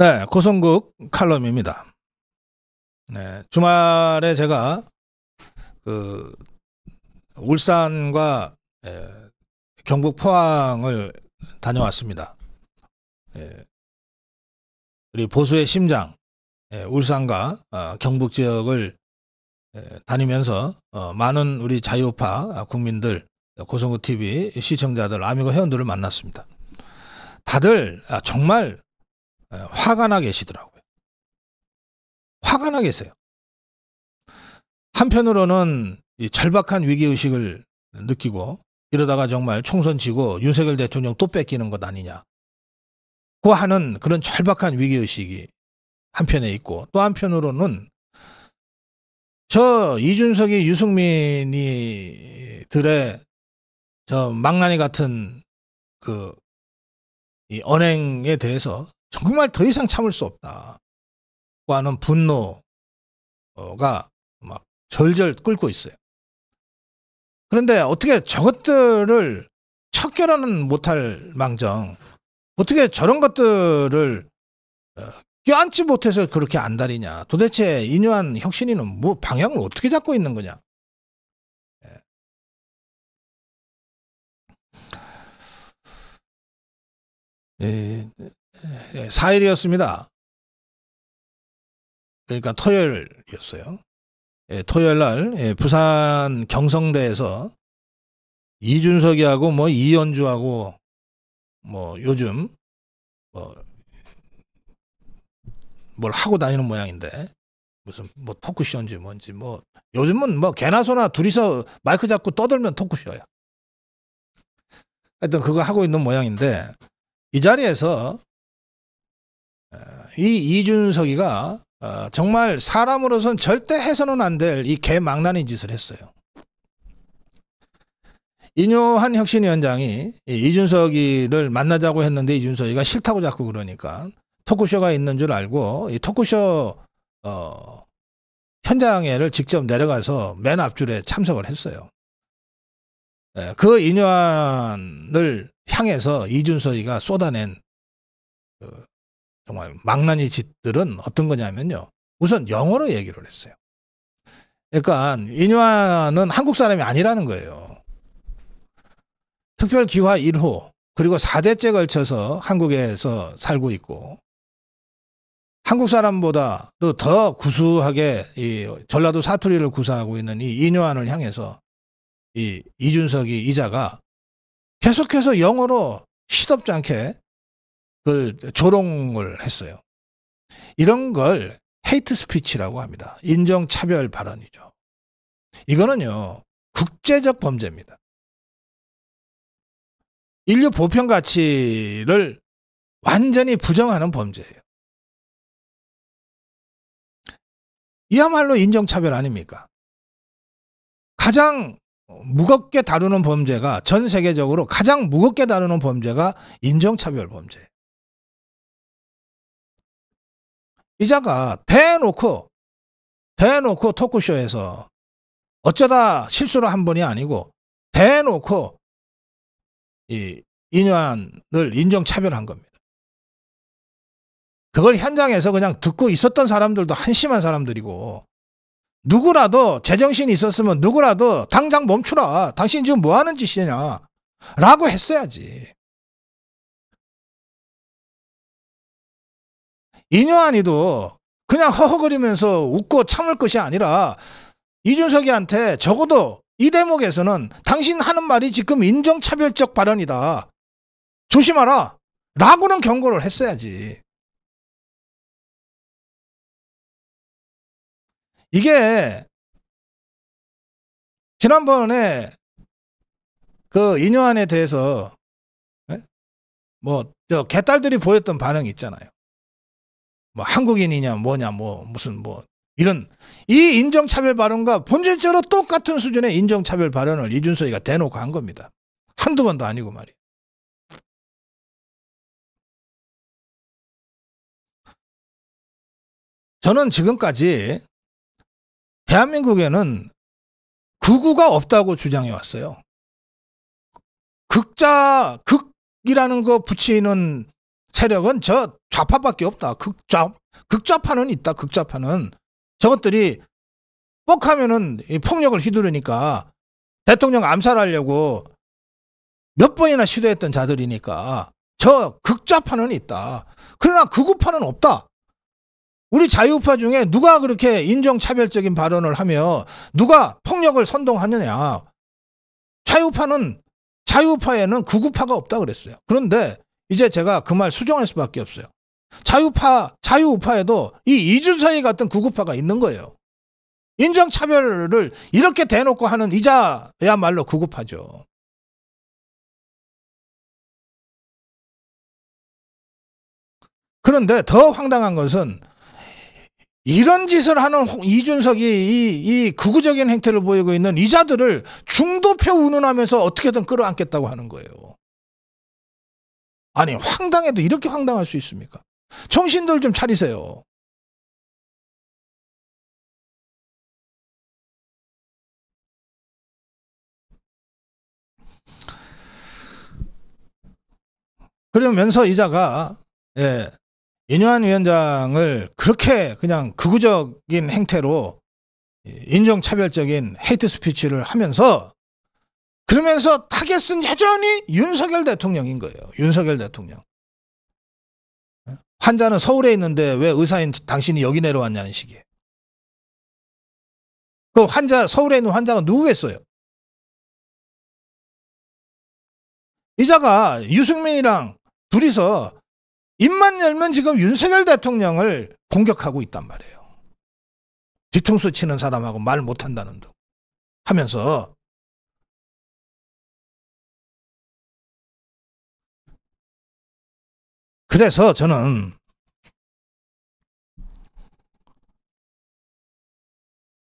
네, 고성국 칼럼입니다. 네, 주말에 제가 그 울산과 에, 예, 경북 포항을 다녀왔습니다. 에, 예. 우리 보수의 심장 에, 예, 울산과 어, 경북 지역을 다니면서 어, 많은 우리 자유파 국민들 고성국 TV 시청자들 아미고 회원들을 만났습니다. 다들 아, 정말 화가 나 계시더라고요. 화가 나 계세요. 한편으로는 절박한 위기의식을 느끼고 이러다가 정말 총선 치고 윤석열 대통령 또 뺏기는 것 아니냐. 고 그 하는 그런 절박한 위기의식이 한편에 있고 또 한편으로는 저 이준석이 유승민이 들의 저 망나니 같은 그 이 언행에 대해서 정말 더 이상 참을 수 없다고 하는 분노가 막 절절 끓고 있어요. 그런데 어떻게 저것들을 척결하는 못할 망정 어떻게 저런 것들을 어, 껴안지 못해서 그렇게 안달이냐 도대체 인유한 혁신이는 뭐 방향을 어떻게 잡고 있는 거냐 예. 예. 4일이었습니다. 예, 그러니까 토요일이었어요. 예, 토요일 날 예, 부산 경성대에서 이준석이하고 뭐 이현주하고 뭐 요즘 뭐 뭘 하고 다니는 모양인데 무슨 뭐 토크쇼인지 뭔지 뭐 요즘은 뭐 개나 소나 둘이서 마이크 잡고 떠들면 토크쇼야. 하여튼 그거 하고 있는 모양인데 이 자리에서 이 이준석이가 어, 정말 사람으로선 절대 해서는 안 될 이 개망나니 짓을 했어요. 인효한 혁신위원장이 이준석이를 만나자고 했는데 이준석이가 싫다고 자꾸 그러니까 토크쇼가 있는 줄 알고 이 토크쇼 어, 현장에를 직접 내려가서 맨 앞줄에 참석을 했어요. 예, 그 인효한을 향해서 이준석이가 쏟아낸 그 정말 망나니 짓들은 어떤 거냐면요. 우선 영어로 얘기를 했어요. 그러니까 인화는 한국 사람이 아니라는 거예요. 특별기화 1호 그리고 4대째 걸쳐서 한국에서 살고 있고 한국 사람보다 또 더 구수하게 이 전라도 사투리를 구사하고 있는 이 인효안을 향해서 이 이준석이 이자가 계속해서 영어로 시덥지 않게 그 조롱을 했어요. 이런 걸 헤이트 스피치라고 합니다. 인종 차별 발언이죠. 이거는요. 국제적 범죄입니다. 인류 보편 가치를 완전히 부정하는 범죄예요. 이야말로 인종차별 아닙니까? 가장 무겁게 다루는 범죄가 전 세계적으로 가장 무겁게 다루는 범죄가 인종차별 범죄예요. 이자가 대놓고 대놓고 토크쇼에서 어쩌다 실수로한 번이 아니고 대놓고 이 인연을 인정차별한 겁니다. 그걸 현장에서 그냥 듣고 있었던 사람들도 한심한 사람들이고 누구라도 제정신이 있었으면 누구라도 당장 멈추라 당신 지금 뭐 하는 짓이냐 라고 했어야지. 인효한이도 그냥 허허거리면서 웃고 참을 것이 아니라 이준석이한테 적어도 이 대목에서는 당신 하는 말이 지금 인종차별적 발언이다. 조심하라. 라고는 경고를 했어야지. 이게 지난번에 그 인효안에 대해서 예? 뭐저 개딸들이 보였던 반응 있잖아요. 뭐 한국인이냐 뭐냐 뭐 무슨 뭐 이런 이인정차별 발언과 본질적으로 똑같은 수준의 인정차별 발언을 이준석이가 대놓고 한 겁니다. 한두 번도 아니고 말이에요. 저는 지금까지 대한민국에는 극우가 없다고 주장해 왔어요. 극자, 극이라는 거 붙이는 세력은 저 좌파밖에 없다. 극좌, 극좌파는 있다. 극좌파는. 저것들이 뻑하면은 폭력을 휘두르니까 대통령 암살하려고 몇 번이나 시도했던 자들이니까 저 극좌파는 있다. 그러나 극우파는 없다. 우리 자유파 중에 누가 그렇게 인종차별적인 발언을 하며 누가 폭력을 선동하느냐. 자유파는 자유파에는 극우파가 없다 그랬어요. 그런데 이제 제가 그 말 수정할 수밖에 없어요. 자유파, 자유우파에도 이 이준석이 같은 구급파가 있는 거예요. 인정차별을 이렇게 대놓고 하는 이자야말로 구급파죠 그런데 더 황당한 것은 이런 짓을 하는 이준석이 이, 이구우적인 행태를 보이고 있는 이자들을 중도표 운운하면서 어떻게든 끌어안겠다고 하는 거예요. 아니 황당해도 이렇게 황당할 수 있습니까? 정신들 좀 차리세요. 그러면서 이자가 예, 인유한 위원장을 그렇게 그냥 극우적인 행태로 예, 인종차별적인 헤이트 스피치를 하면서 그러면서 타겟은 여전히 윤석열 대통령인 거예요. 윤석열 대통령. 환자는 서울에 있는데 왜 의사인 당신이 여기 내려왔냐는 식이에요. 그 환자, 서울에 있는 환자가 누구겠어요? 이자가 유승민이랑 둘이서 입만 열면 지금 윤석열 대통령을 공격하고 있단 말이에요. 뒤통수 치는 사람하고 말 못한다는 듯 하면서 그래서 저는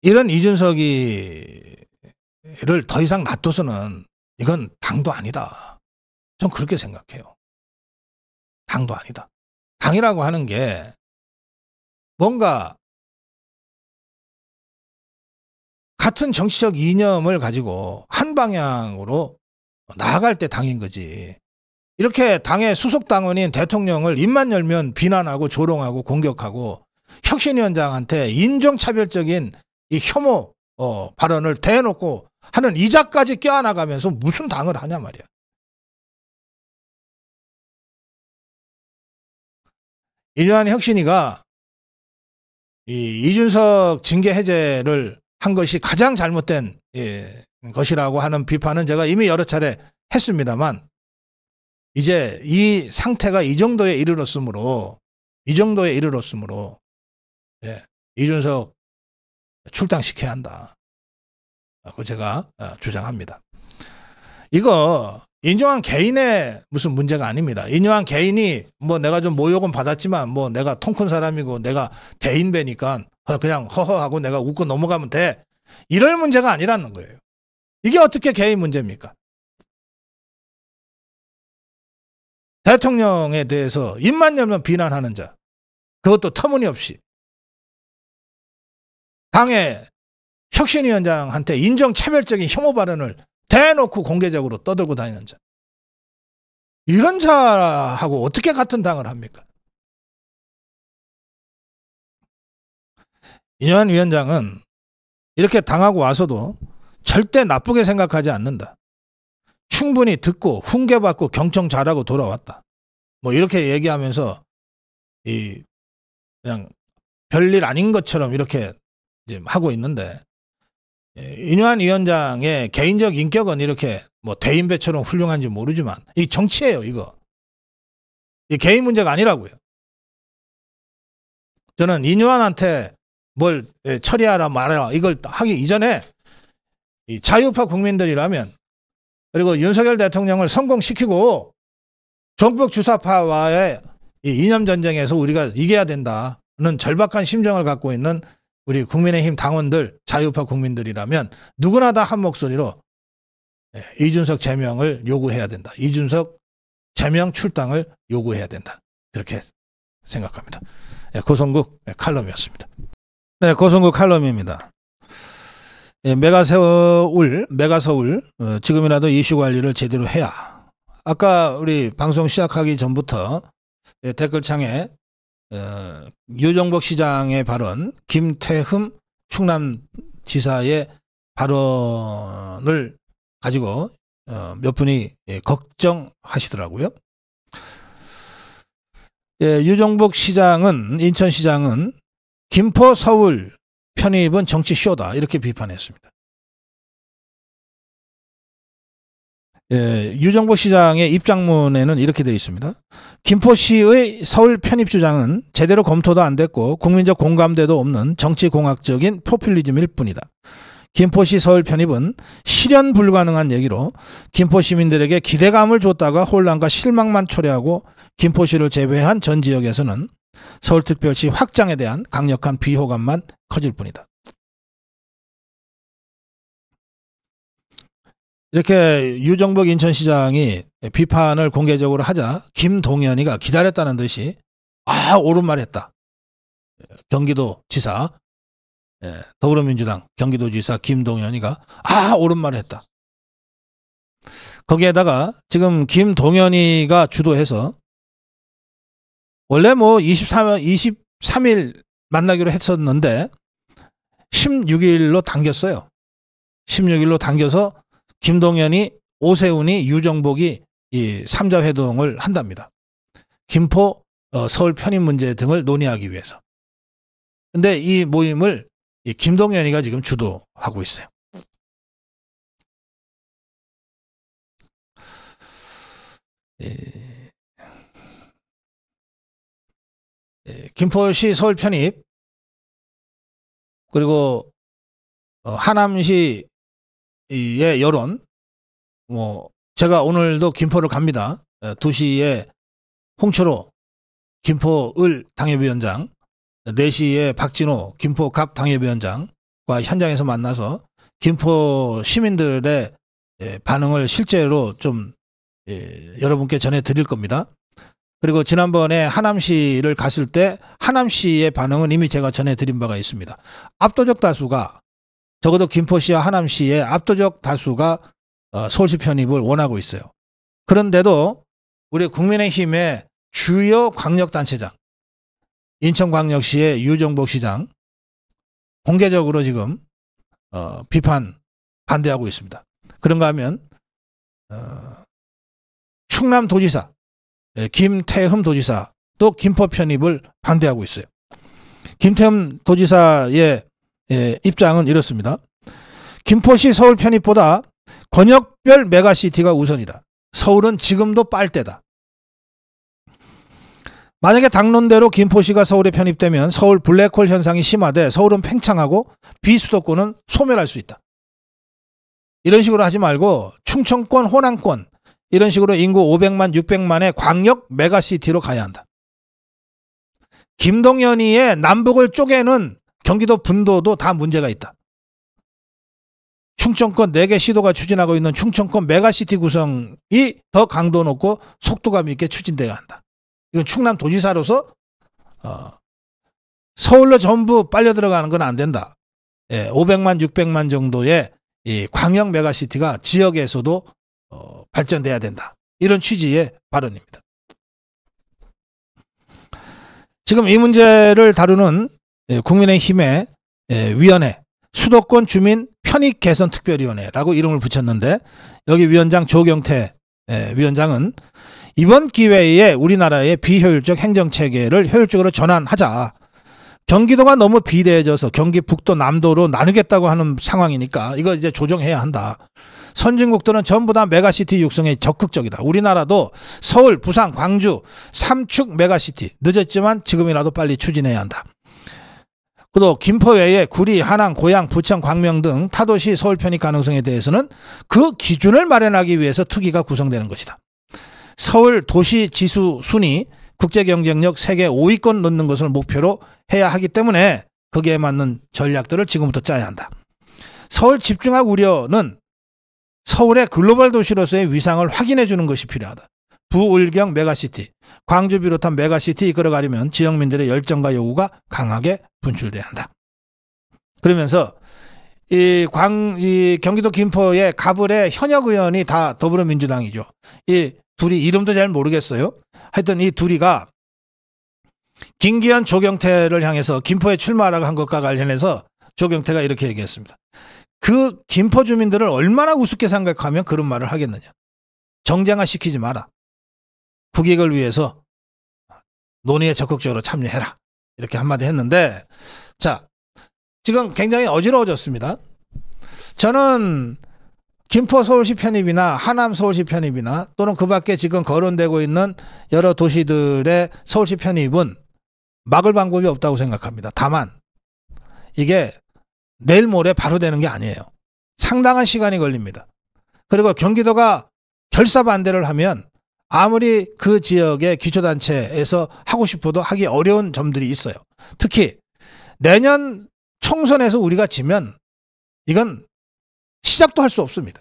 이런 이준석이를 더 이상 놔둬서는 이건 당도 아니다. 전 그렇게 생각해요. 당도 아니다. 당이라고 하는 게 뭔가 같은 정치적 이념을 가지고 한 방향으로 나아갈 때 당인 거지. 이렇게 당의 수석 당원인 대통령을 입만 열면 비난하고 조롱하고 공격하고 혁신위원장한테 인종차별적인 이 혐오 어, 발언을 대놓고 하는 이자까지 껴안아가면서 무슨 당을 하냐 말이야. 이러한 혁신이가 이 이준석 징계 해제를 한 것이 가장 잘못된 예, 것이라고 하는 비판은 제가 이미 여러 차례 했습니다만 이제 이 상태가 이 정도에 이르렀으므로 이 정도에 이르렀으므로 예, 이준석 출당시켜야 한다. 그 제가 아, 주장합니다. 이거 인정한 개인의 무슨 문제가 아닙니다. 인정한 개인이 뭐 내가 좀 모욕은 받았지만 뭐 내가 통 큰 사람이고 내가 대인배니까 그냥 허허하고 내가 웃고 넘어가면 돼. 이럴 문제가 아니라는 거예요. 이게 어떻게 개인 문제입니까? 대통령에 대해서 입만 열면 비난하는 자. 그것도 터무니없이. 당의 혁신위원장한테 인종차별적인 혐오 발언을 대놓고 공개적으로 떠들고 다니는 자. 이런 자하고 어떻게 같은 당을 합니까? 이현 위원장은 이렇게 당하고 와서도 절대 나쁘게 생각하지 않는다. 충분히 듣고 훈계받고 경청 잘하고 돌아왔다. 뭐 이렇게 얘기하면서 이 그냥 별일 아닌 것처럼 이렇게 이제 하고 있는데 예, 인유한 위원장의 개인적 인격은 이렇게 뭐 대인배처럼 훌륭한지 모르지만 이 정치예요 이거 이 개인 문제가 아니라고요. 저는 인유한한테 뭘 예, 처리하라 말아라 이걸 하기 이전에 이 자유파 국민들이라면 그리고 윤석열 대통령을 성공시키고 정북 주사파와의 이념 전쟁에서 우리가 이겨야 된다는 절박한 심정을 갖고 있는 우리 국민의힘 당원들 자유파 국민들이라면 누구나 다 한 목소리로 예, 이준석 제명을 요구해야 된다. 이준석 제명 출당을 요구해야 된다. 그렇게 생각합니다. 예, 고성국 칼럼이었습니다. 네, 고성국 칼럼입니다. 예, 메가서울, 메가서울, 어, 지금이라도 이슈 관리를 제대로 해야. 아까 우리 방송 시작하기 전부터 예, 댓글창에 어, 유정복 시장의 발언, 김태흠 충남지사의 발언을 가지고 어, 몇 분이 예, 걱정하시더라고요. 예, 유정복 시장은 인천시장은 김포 서울 편입은 정치 쇼다 이렇게 비판했습니다. 예, 유정보 시장의 입장문에는 이렇게 되어 있습니다. 김포시의 서울 편입 주장은 제대로 검토도 안 됐고 국민적 공감대도 없는 정치공학적인 포퓰리즘일 뿐이다. 김포시 서울 편입은 실현 불가능한 얘기로 김포 시민들에게 기대감을 줬다가 혼란과 실망만 초래하고 김포시를 제외한 전 지역에서는 서울특별시 확장에 대한 강력한 비호감만 커질 뿐이다. 이렇게 유정복 인천시장이 비판을 공개적으로 하자 김동연이가 기다렸다는 듯이 아 옳은 말했다. 경기도 지사 예, 더불어민주당 경기도 지사 김동연이가 아 옳은 말했다. 거기에다가 지금 김동연이가 주도해서 원래 뭐 23, 23일 만나기로 했었는데 16일로 당겼어요. 16일로 당겨서 김동연이 오세훈이 유정복이 이 3자 회동을 한답니다. 김포 어, 서울 편입 문제 등을 논의하기 위해서. 근데 이 모임을 김동연이가 지금 주도하고 있어요. 예. 예, 김포시 서울 편입 그리고 어, 하남시의 여론 뭐 제가 오늘도 김포를 갑니다. 2시에 예, 홍철호 김포을 당협위원장 4시에 박진호 김포갑 당협위원장과 현장에서 만나서 김포 시민들의 예, 반응을 실제로 좀 예, 여러분께 전해드릴 겁니다. 그리고 지난번에 하남시를 갔을 때 하남시의 반응은 이미 제가 전해드린 바가 있습니다. 압도적 다수가 적어도 김포시와 하남시의 압도적 다수가 어, 서울시 편입을 원하고 있어요. 그런데도 우리 국민의힘의 주요 광역단체장 인천광역시의 유정복 시장 공개적으로 지금 어, 비판 반대하고 있습니다. 그런가 하면 어, 충남도지사 예, 김태흠 도지사 또 김포 편입을 반대하고 있어요. 김태흠 도지사의 예, 입장은 이렇습니다. 김포시 서울 편입보다 권역별 메가시티가 우선이다. 서울은 지금도 빨대다. 만약에 당론대로 김포시가 서울에 편입되면 서울 블랙홀 현상이 심화돼 서울은 팽창하고 비수도권은 소멸할 수 있다. 이런 식으로 하지 말고 충청권, 호남권 이런 식으로 인구 500만, 600만의 광역 메가시티로 가야 한다. 김동연이의 남북을 쪼개는 경기도 분도도 다 문제가 있다. 충청권 4개 시도가 추진하고 있는 충청권 메가시티 구성이 더 강도 높고 속도감 있게 추진되어야 한다. 이건 충남 도지사로서 어, 서울로 전부 빨려 들어가는 건 안 된다. 예, 500만, 600만 정도의 이 광역 메가시티가 지역에서도 어, 발전돼야 된다. 이런 취지의 발언입니다. 지금 이 문제를 다루는 예, 국민의힘의 예, 위원회 수도권 주민 편익 개선 특별위원회라고 이름을 붙였는데 여기 위원장 조경태 예, 위원장은 이번 기회에 우리나라의 비효율적 행정 체계를 효율적으로 전환하자. 경기도가 너무 비대해져서 경기 북도 남도로 나누겠다고 하는 상황이니까 이거 이제 조정해야 한다. 선진국들은 전부 다 메가시티 육성에 적극적이다. 우리나라도 서울, 부산, 광주 3축 메가시티 늦었지만 지금이라도 빨리 추진해야 한다. 그리고 김포 외에 구리, 한양, 고양, 부천, 광명 등 타도시 서울 편입 가능성에 대해서는 그 기준을 마련하기 위해서 특위가 구성되는 것이다. 서울 도시 지수 순위 국제 경쟁력 세계 5위권 넣는 것을 목표로 해야 하기 때문에 거기에 맞는 전략들을 지금부터 짜야 한다. 서울 집중학 우려는 서울의 글로벌 도시로서의 위상을 확인해 주는 것이 필요하다. 부울경 메가시티, 광주 비롯한 메가시티 이끌어가려면 지역민들의 열정과 요구가 강하게 분출돼야 한다. 그러면서 이 광, 이 경기도 김포의 가불의 현역 의원이 다 더불어민주당이죠. 이 둘이 이름도 잘 모르겠어요. 하여튼 이 둘이가 김기현 조경태를 향해서 김포에 출마하라고 한 것과 관련해서 조경태가 이렇게 얘기했습니다. 그 김포 주민들을 얼마나 우습게 생각하면 그런 말을 하겠느냐. 정쟁화 시키지 마라. 국익을 위해서 논의에 적극적으로 참여해라. 이렇게 한마디 했는데, 자, 지금 굉장히 어지러워졌습니다. 저는 김포 서울시 편입이나 하남 서울시 편입이나 또는 그 밖에 지금 거론되고 있는 여러 도시들의 서울시 편입은 막을 방법이 없다고 생각합니다. 다만, 이게 내일 모레 바로 되는 게 아니에요. 상당한 시간이 걸립니다. 그리고 경기도가 결사 반대를 하면 아무리 그 지역의 기초단체에서 하고 싶어도 하기 어려운 점들이 있어요. 특히 내년 총선에서 우리가 지면 이건 시작도 할 수 없습니다.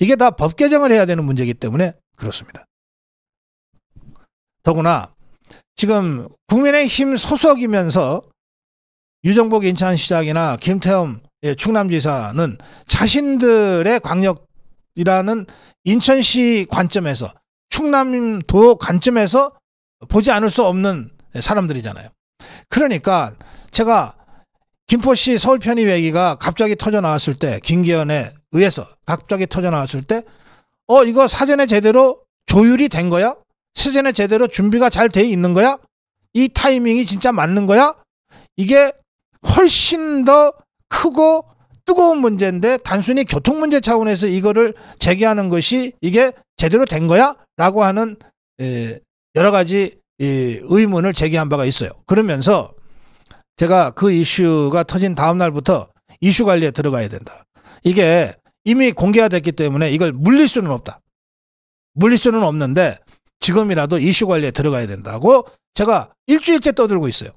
이게 다 법 개정을 해야 되는 문제이기 때문에 그렇습니다. 더구나 지금 국민의힘 소속이면서 유정복 인천시장이나 김태흠 예, 충남지사는 자신들의 광역이라는 인천시 관점에서 충남도 관점에서 보지 않을 수 없는 사람들이잖아요. 그러니까 제가 김포시 서울 편입 얘기가 갑자기 터져 나왔을 때 김기현에 의해서 갑자기 터져 나왔을 때 어 이거 사전에 제대로 조율이 된 거야? 사전에 제대로 준비가 잘 돼 있는 거야? 이 타이밍이 진짜 맞는 거야? 이게 훨씬 더 크고 뜨거운 문제인데 단순히 교통 문제 차원에서 이거를 제기하는 것이 이게 제대로 된 거야라고 하는 여러 가지 의문을 제기한 바가 있어요. 그러면서 제가 그 이슈가 터진 다음 날부터 이슈 관리에 들어가야 된다. 이게 이미 공개가 됐기 때문에 이걸 물릴 수는 없다. 물릴 수는 없는데 지금이라도 이슈 관리에 들어가야 된다고 제가 일주일째 떠들고 있어요.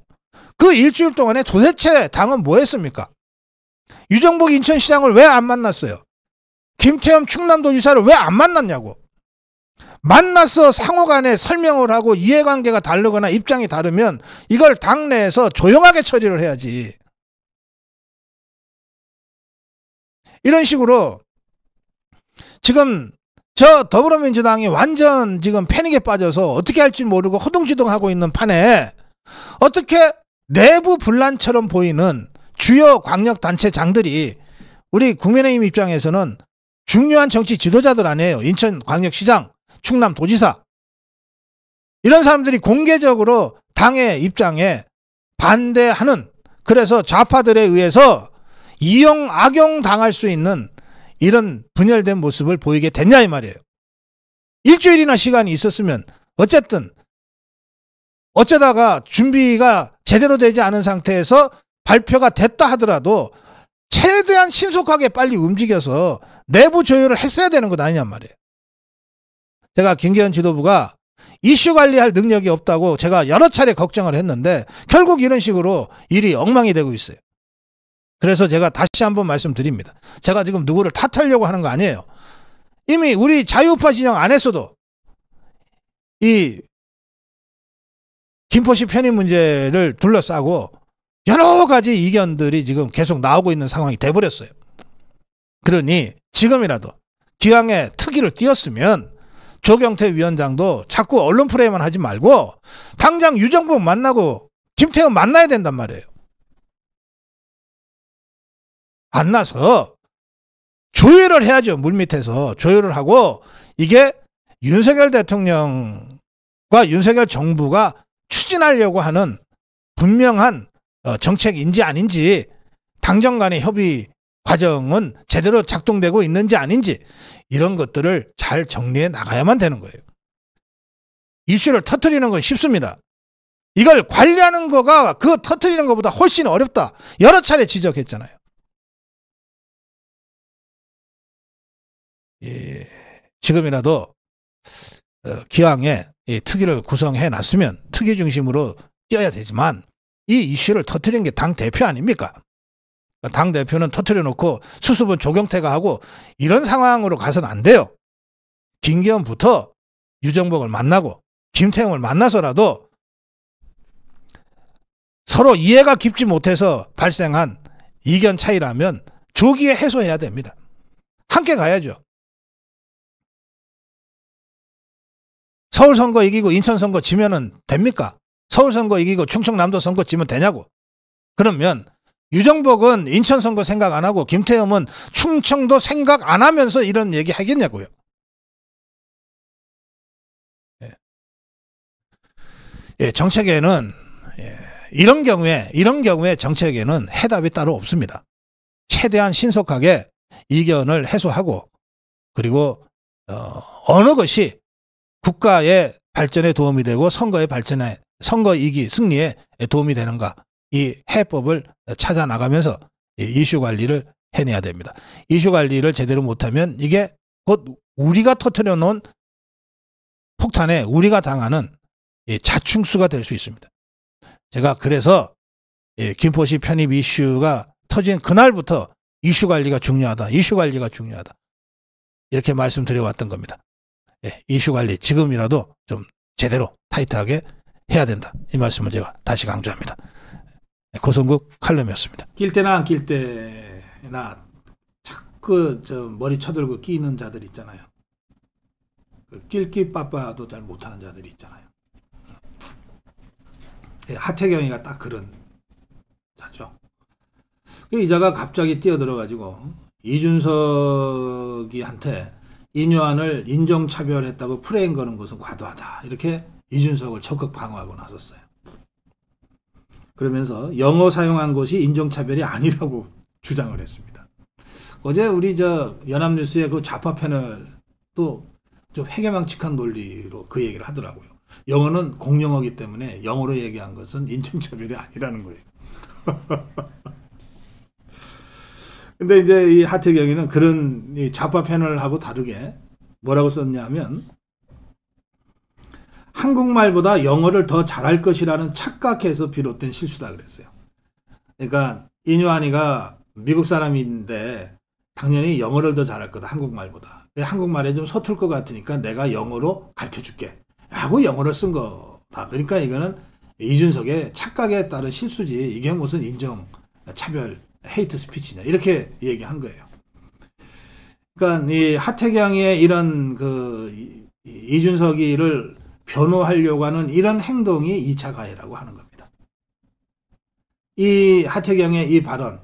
그 일주일 동안에 도대체 당은 뭐 했습니까? 유정복 인천시장을 왜 안 만났어요? 김태현 충남도지사를 왜 안 만났냐고. 만나서 상호 간에 설명을 하고 이해관계가 다르거나 입장이 다르면 이걸 당내에서 조용하게 처리를 해야지. 이런 식으로 지금 저 더불어민주당이 완전 지금 패닉에 빠져서 어떻게 할지 모르고 허둥지둥하고 있는 판에 어떻게 내부 분란처럼 보이는 주요 광역단체장들이 우리 국민의힘 입장에서는 중요한 정치 지도자들 아니에요. 인천광역시장, 충남도지사. 이런 사람들이 공개적으로 당의 입장에 반대하는 그래서 좌파들에 의해서 이용 악용 당할 수 있는 이런 분열된 모습을 보이게 됐냐 이 말이에요. 일주일이나 시간이 있었으면 어쨌든 어쩌다가 준비가 제대로 되지 않은 상태에서 발표가 됐다 하더라도 최대한 신속하게 빨리 움직여서 내부 조율을 했어야 되는 것 아니냔 말이에요. 제가 김기현 지도부가 이슈 관리할 능력이 없다고 제가 여러 차례 걱정을 했는데 결국 이런 식으로 일이 엉망이 되고 있어요. 그래서 제가 다시 한번 말씀드립니다. 제가 지금 누구를 탓하려고 하는 거 아니에요. 이미 우리 자유파 진영 안에서도 이 김포시 편입 문제를 둘러싸고 여러 가지 이견들이 지금 계속 나오고 있는 상황이 돼버렸어요. 그러니 지금이라도 기왕에 특위를 띄었으면 조경태 위원장도 자꾸 언론 프레임만 하지 말고 당장 유정부 만나고 김태현 만나야 된단 말이에요. 안 나서 조율을 해야죠. 물밑에서 조율을 하고 이게 윤석열 대통령과 윤석열 정부가 추진하려고 하는 분명한 어, 정책인지 아닌지 당정 간의 협의 과정은 제대로 작동되고 있는지 아닌지 이런 것들을 잘 정리해 나가야만 되는 거예요. 이슈를 터트리는 건 쉽습니다. 이걸 관리하는 거가 그 터트리는 것보다 훨씬 어렵다. 여러 차례 지적했잖아요. 예, 지금이라도 어, 기왕에 특위를 구성해 놨으면 특위 중심으로 뛰어야 되지만 이 이슈를 터트린 게 당 대표 아닙니까? 당 대표는 터트려 놓고 수습은 조경태가 하고 이런 상황으로 가선 안 돼요. 김기현부터 유정복을 만나고 김태형을 만나서라도 서로 이해가 깊지 못해서 발생한 이견 차이라면 조기에 해소해야 됩니다. 함께 가야죠. 서울 선거 이기고 인천 선거 지면은 됩니까? 서울 선거 이기고 충청남도 선거 지면 되냐고. 그러면 유정복은 인천 선거 생각 안 하고 김태흠은 충청도 생각 안 하면서 이런 얘기 하겠냐고요. 예. 예, 정책에는 예, 이런 경우에 이런 경우에 정책에는 해답이 따로 없습니다. 최대한 신속하게 이견을 해소하고 그리고 어, 어느 것이 국가의 발전에 도움이 되고 선거의 발전에 선거 이기 승리에 도움이 되는가 이 해법을 찾아 나가면서 이슈 관리를 해내야 됩니다. 이슈 관리를 제대로 못하면 이게 곧 우리가 터트려 놓은 폭탄에 우리가 당하는 자충수가 될 수 있습니다. 제가 그래서 김포시 편입 이슈가 터진 그날부터 이슈 관리가 중요하다. 이슈 관리가 중요하다. 이렇게 말씀드려왔던 겁니다. 예, 이슈 관리 지금이라도 좀 제대로 타이트하게 해야 된다. 이 말씀을 제가 다시 강조합니다. 예, 고성국 칼럼이었습니다. 낄 때나 안낄 때나 자꾸 저 머리 쳐들고 끼는 자들 있잖아요. 그 낄끼 빠빠도 잘 못하는 자들이 있잖아요. 예, 하태경이가 딱 그런 자죠. 그 이 자가 갑자기 뛰어들어가지고 이준석이한테 인요한을 인종차별했다고 프레임 거는 것은 과도하다. 이렇게 이준석을 적극 방어하고 나섰어요. 그러면서 영어 사용한 것이 인종차별이 아니라고 주장을 했습니다. 어제 우리 저 연합뉴스의 그 좌파 패널 또좀 회계망칙한 논리로 그 얘기를 하더라고요. 영어는 공용어기 때문에 영어로 얘기한 것은 인종차별이 아니라는 거예요. 근데 이제 이 하태경이는 그런 이 좌파 패널하고 다르게 뭐라고 썼냐면 한국말보다 영어를 더 잘할 것이라는 착각해서 비롯된 실수다 그랬어요. 그러니까 이뇨한이가 미국 사람인데 당연히 영어를 더 잘할 거다 한국말보다. 한국말에 좀 서툴 것 같으니까 내가 영어로 가르쳐줄게. 하고 영어를 쓴 거다. 그러니까 이거는 이준석의 착각에 따른 실수지 이게 무슨 인정 차별 헤이트 스피치냐 이렇게 얘기한 거예요. 그러니까 이 하태경의 이런 그 이준석이를 변호하려고 하는 이런 행동이 2차 가해라고 하는 겁니다. 이 하태경의 이 발언,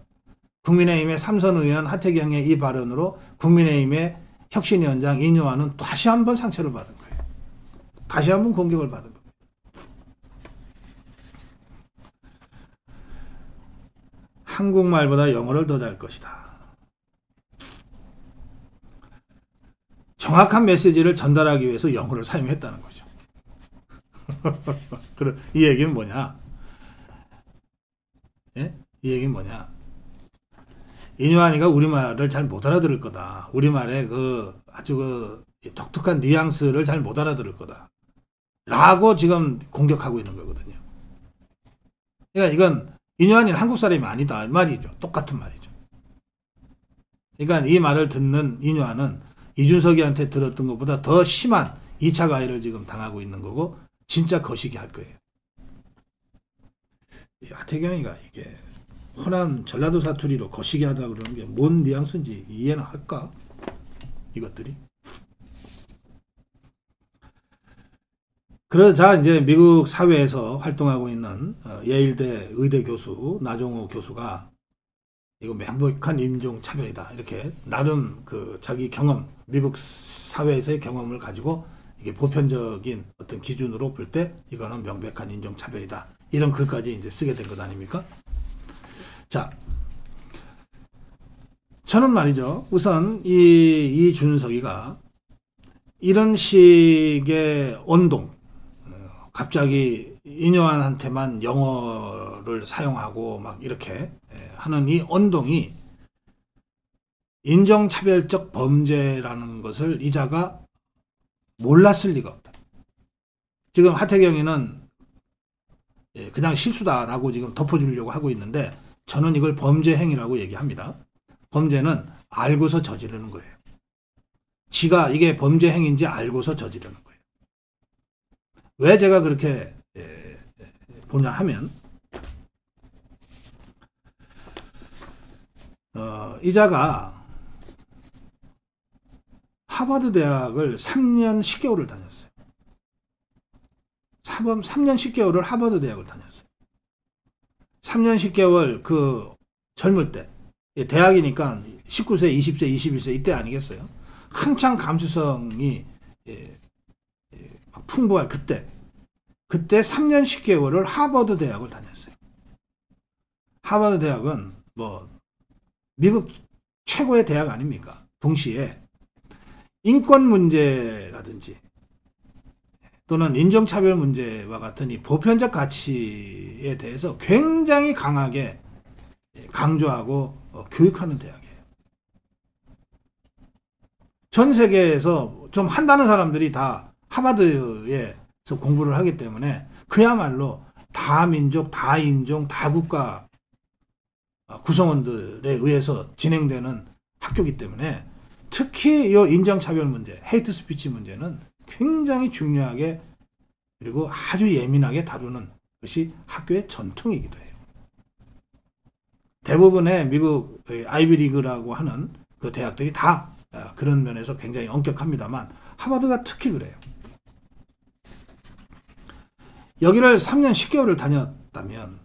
국민의힘의 삼선 의원 하태경의 이 발언으로 국민의힘의 혁신위원장 인요하는 다시 한번 상처를 받은 거예요. 다시 한번 공격을 받은 거예요. 한국말보다 영어를 더 잘 것이다. 정확한 메시지를 전달하기 위해서 영어를 사용했다는 거죠. 이 얘기는 뭐냐? 예? 이 얘기는 뭐냐? 이뇨한이가 우리말을 잘 못 알아들을 거다. 우리말의 그 아주 그 독특한 뉘앙스를 잘 못 알아들을 거다. 라고 지금 공격하고 있는 거거든요. 그러니까 이건 인유한 한국 사람이 아니다. 이 말이죠. 똑같은 말이죠. 그러니까 이 말을 듣는 인유은 이준석이한테 들었던 것보다 더 심한 2차 가해를 지금 당하고 있는 거고 진짜 거시기 할 거예요. 하태경이가 이게 호남 전라도 사투리로 거시기 하다 그러는 게 뭔 뉘앙스인지 이해는 할까? 이것들이. 그러자 이제 미국 사회에서 활동하고 있는 어, 예일대 의대 교수 나종호 교수가 이거 명백한 인종 차별이다 이렇게 나름 그 자기 경험 미국 사회에서의 경험을 가지고 이게 보편적인 어떤 기준으로 볼 때 이거는 명백한 인종 차별이다 이런 글까지 이제 쓰게 된 것 아닙니까? 자, 저는 말이죠 우선 이 이준석이가 이런 식의 언동 갑자기 인여한테만 영어를 사용하고 막 이렇게 예, 하는 이 언동이 인정차별적 범죄라는 것을 이자가 몰랐을 리가 없다. 지금 하태경이는 예, 그냥 실수다라고 지금 덮어주려고 하고 있는데 저는 이걸 범죄 행위라고 얘기합니다. 범죄는 알고서 저지르는 거예요. 지가 이게 범죄 행위인지 알고서 저지르는 거예요. 왜 제가 그렇게 예, 예, 보냐 하면 어, 이자가 하버드 대학을 3년 10개월을 다녔어요. 3, 3년 10개월을 하버드 대학을 다녔어요. 3년 10개월 그 젊을 때 예, 대학이니까 19세, 20세, 21세 이때 아니겠어요? 한창 감수성이 예, 풍부할 그때 그때 3년 10개월을 하버드 대학을 다녔어요. 하버드 대학은 뭐 미국 최고의 대학 아닙니까? 동시에 인권 문제라든지 또는 인종차별 문제와 같은 이 보편적 가치에 대해서 굉장히 강하게 강조하고 어, 교육하는 대학이에요. 전 세계에서 좀 한다는 사람들이 다 하버드에서 공부를 하기 때문에 그야말로 다민족, 다인종, 다국가 구성원들에 의해서 진행되는 학교이기 때문에 특히 이 인종차별 문제, 헤이트 스피치 문제는 굉장히 중요하게 그리고 아주 예민하게 다루는 것이 학교의 전통이기도 해요. 대부분의 미국 아이비리그라고 하는 그 대학들이 다 그런 면에서 굉장히 엄격합니다만 하버드가 특히 그래요. 여기를 3년 10개월을 다녔다면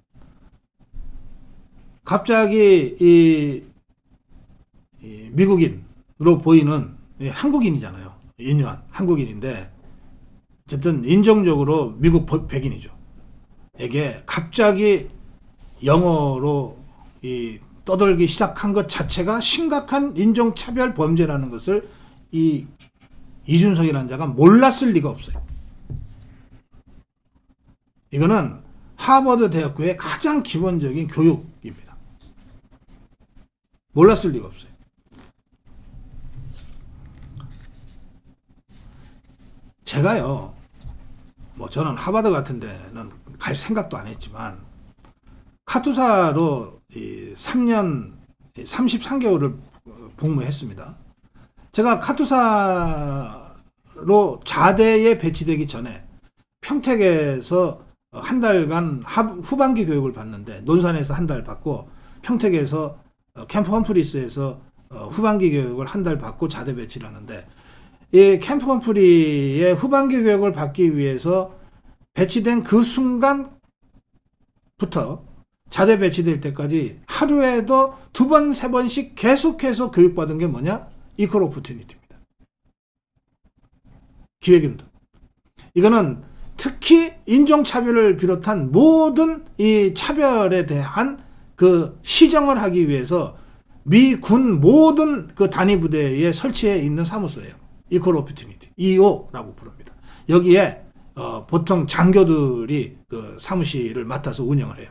갑자기 이, 이 미국인으로 보이는 한국인이잖아요. 인유한 한국인인데 어쨌든 인종적으로 미국 백인이죠. 에게 갑자기 영어로 이 떠돌기 시작한 것 자체가 심각한 인종차별 범죄라는 것을 이 이준석이라는 자가 몰랐을 리가 없어요. 이거는 하버드 대학교의 가장 기본적인 교육입니다. 몰랐을 리가 없어요. 제가요, 뭐 저는 하버드 같은 데는 갈 생각도 안 했지만, 카투사로 3년, 33개월을 복무했습니다. 제가 카투사로 자대에 배치되기 전에 평택에서 한 달간 후반기 교육을 받는데 논산에서 한 달 받고 평택에서 어, 캠프 험프리스에서 어, 후반기 교육을 한 달 받고 자대 배치를 하는데 이 캠프 험프리의 후반기 교육을 받기 위해서 배치된 그 순간부터 자대 배치될 때까지 하루에도 두 번, 세 번씩 계속해서 교육받은 게 뭐냐? 이퀄 오프티니티입니다. 기획임도. 이거는 특히 인종차별을 비롯한 모든 이 차별에 대한 그 시정을 하기 위해서 미군 모든 그 단위 부대에 설치해 있는 사무소예요. 이퀄 오피티니티 EO라고 부릅니다. 여기에 어, 보통 장교들이 그 사무실을 맡아서 운영을 해요.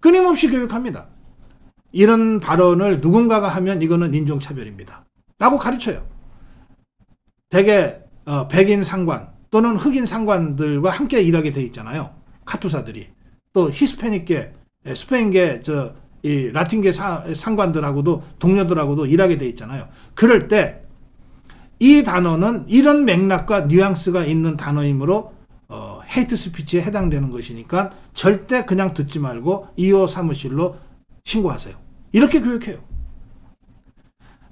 끊임없이 교육합니다. 이런 발언을 누군가가 하면 이거는 인종차별입니다. 라고 가르쳐요. 대개 어, 백인 상관, 또는 흑인 상관들과 함께 일하게 돼 있잖아요. 카투사들이. 또 히스패닉계, 예, 스페인계, 저, 이 라틴계 사, 상관들하고도 동료들하고도 일하게 돼 있잖아요. 그럴 때 이 단어는 이런 맥락과 뉘앙스가 있는 단어이므로 어, 헤이트 스피치에 해당되는 것이니까 절대 그냥 듣지 말고 2호 사무실로 신고하세요. 이렇게 교육해요.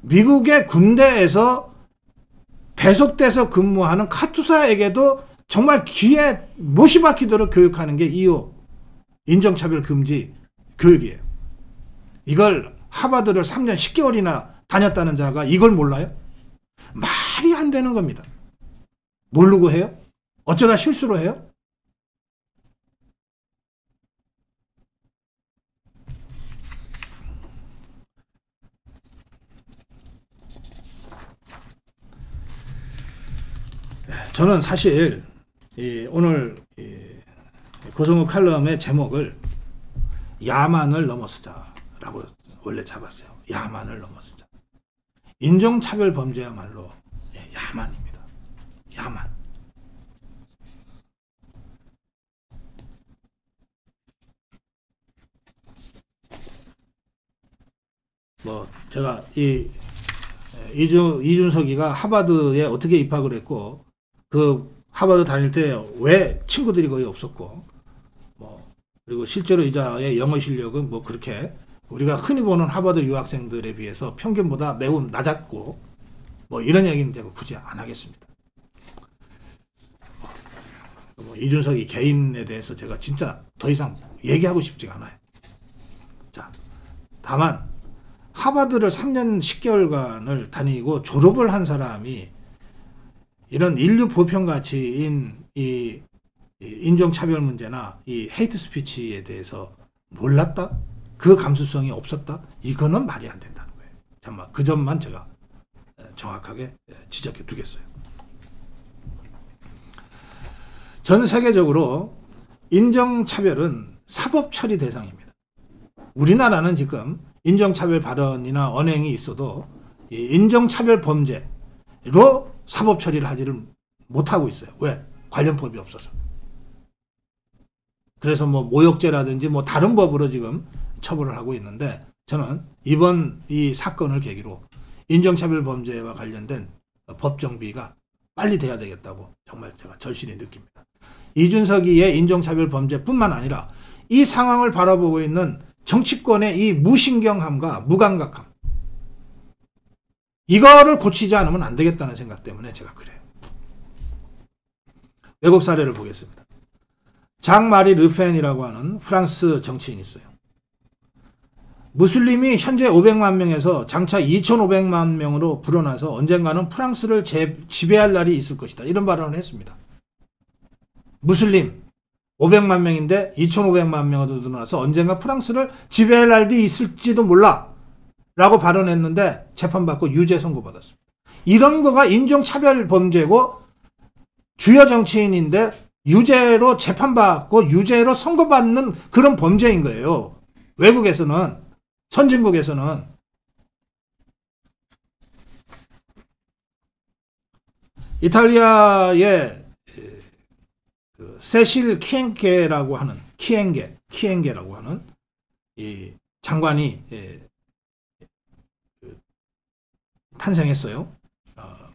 미국의 군대에서 배속돼서 근무하는 카투사에게도 정말 귀에 못이 박히도록 교육하는 게이호 인종차별 금지 교육이에요. 이걸 하버드를 3년 10개월이나 다녔다는 자가 이걸 몰라요? 말이 안 되는 겁니다. 모르고 해요? 어쩌다 실수로 해요? 저는 사실 이 오늘 이 고성우 칼럼의 제목을 야만을 넘어서자라고 원래 잡았어요. 야만을 넘어서자. 인종차별 범죄야말로 예, 야만입니다. 야만. 뭐 제가 이 예, 이준석이가 하버드에 어떻게 입학을 했고 그 하버드 다닐 때 왜 친구들이 거의 없었고 뭐 그리고 실제로 이자의 영어 실력은 뭐 그렇게 우리가 흔히 보는 하버드 유학생들에 비해서 평균보다 매우 낮았고 뭐 이런 얘기는 제가 굳이 안 하겠습니다. 뭐 이준석이 개인에 대해서 제가 진짜 더 이상 얘기하고 싶지가 않아요. 자, 다만 하버드를 3년 10개월간을 다니고 졸업을 한 사람이 이런 인류 보편 가치인 이 인종 차별 문제나 이 헤이트 스피치에 대해서 몰랐다? 그 감수성이 없었다? 이거는 말이 안 된다는 거예요. 잠깐만 그 점만 제가 정확하게 지적해 두겠어요. 전 세계적으로 인정차별은 사법 처리 대상입니다. 우리나라는 지금 인정차별 발언이나 언행이 있어도 인정차별 범죄로 사법 처리를 하지를 못하고 있어요. 왜? 관련 법이 없어서. 그래서 뭐 모욕죄라든지 뭐 다른 법으로 지금 처벌을 하고 있는데 저는 이번 이 사건을 계기로 인종차별 범죄와 관련된 법 정비가 빨리 돼야 되겠다고 정말 제가 절실히 느낍니다. 이준석이의 인종차별 범죄뿐만 아니라 이 상황을 바라보고 있는 정치권의 이 무신경함과 무감각함 이거를 고치지 않으면 안 되겠다는 생각 때문에 제가 그래요. 외국 사례를 보겠습니다. 장마리 르펜이라고 하는 프랑스 정치인이 있어요. 무슬림이 현재 500만 명에서 장차 2,500만 명으로 불어나서 언젠가는 프랑스를 제, 지배할 날이 있을 것이다. 이런 발언을 했습니다. 무슬림 500만 명인데 2,500만 명으로 늘어나서 언젠가 프랑스를 지배할 날이 있을지도 몰라. 라고 발언했는데 재판받고 유죄 선고받았습니다. 이런 거가 인종차별 범죄고 주요 정치인인데 유죄로 재판받고 유죄로 선고받는 그런 범죄인 거예요. 외국에서는 선진국에서는 이탈리아의 그 세실 키엔케라고 하는 키엔게 키엔게라고 하는 장관이 예, 탄생했어요.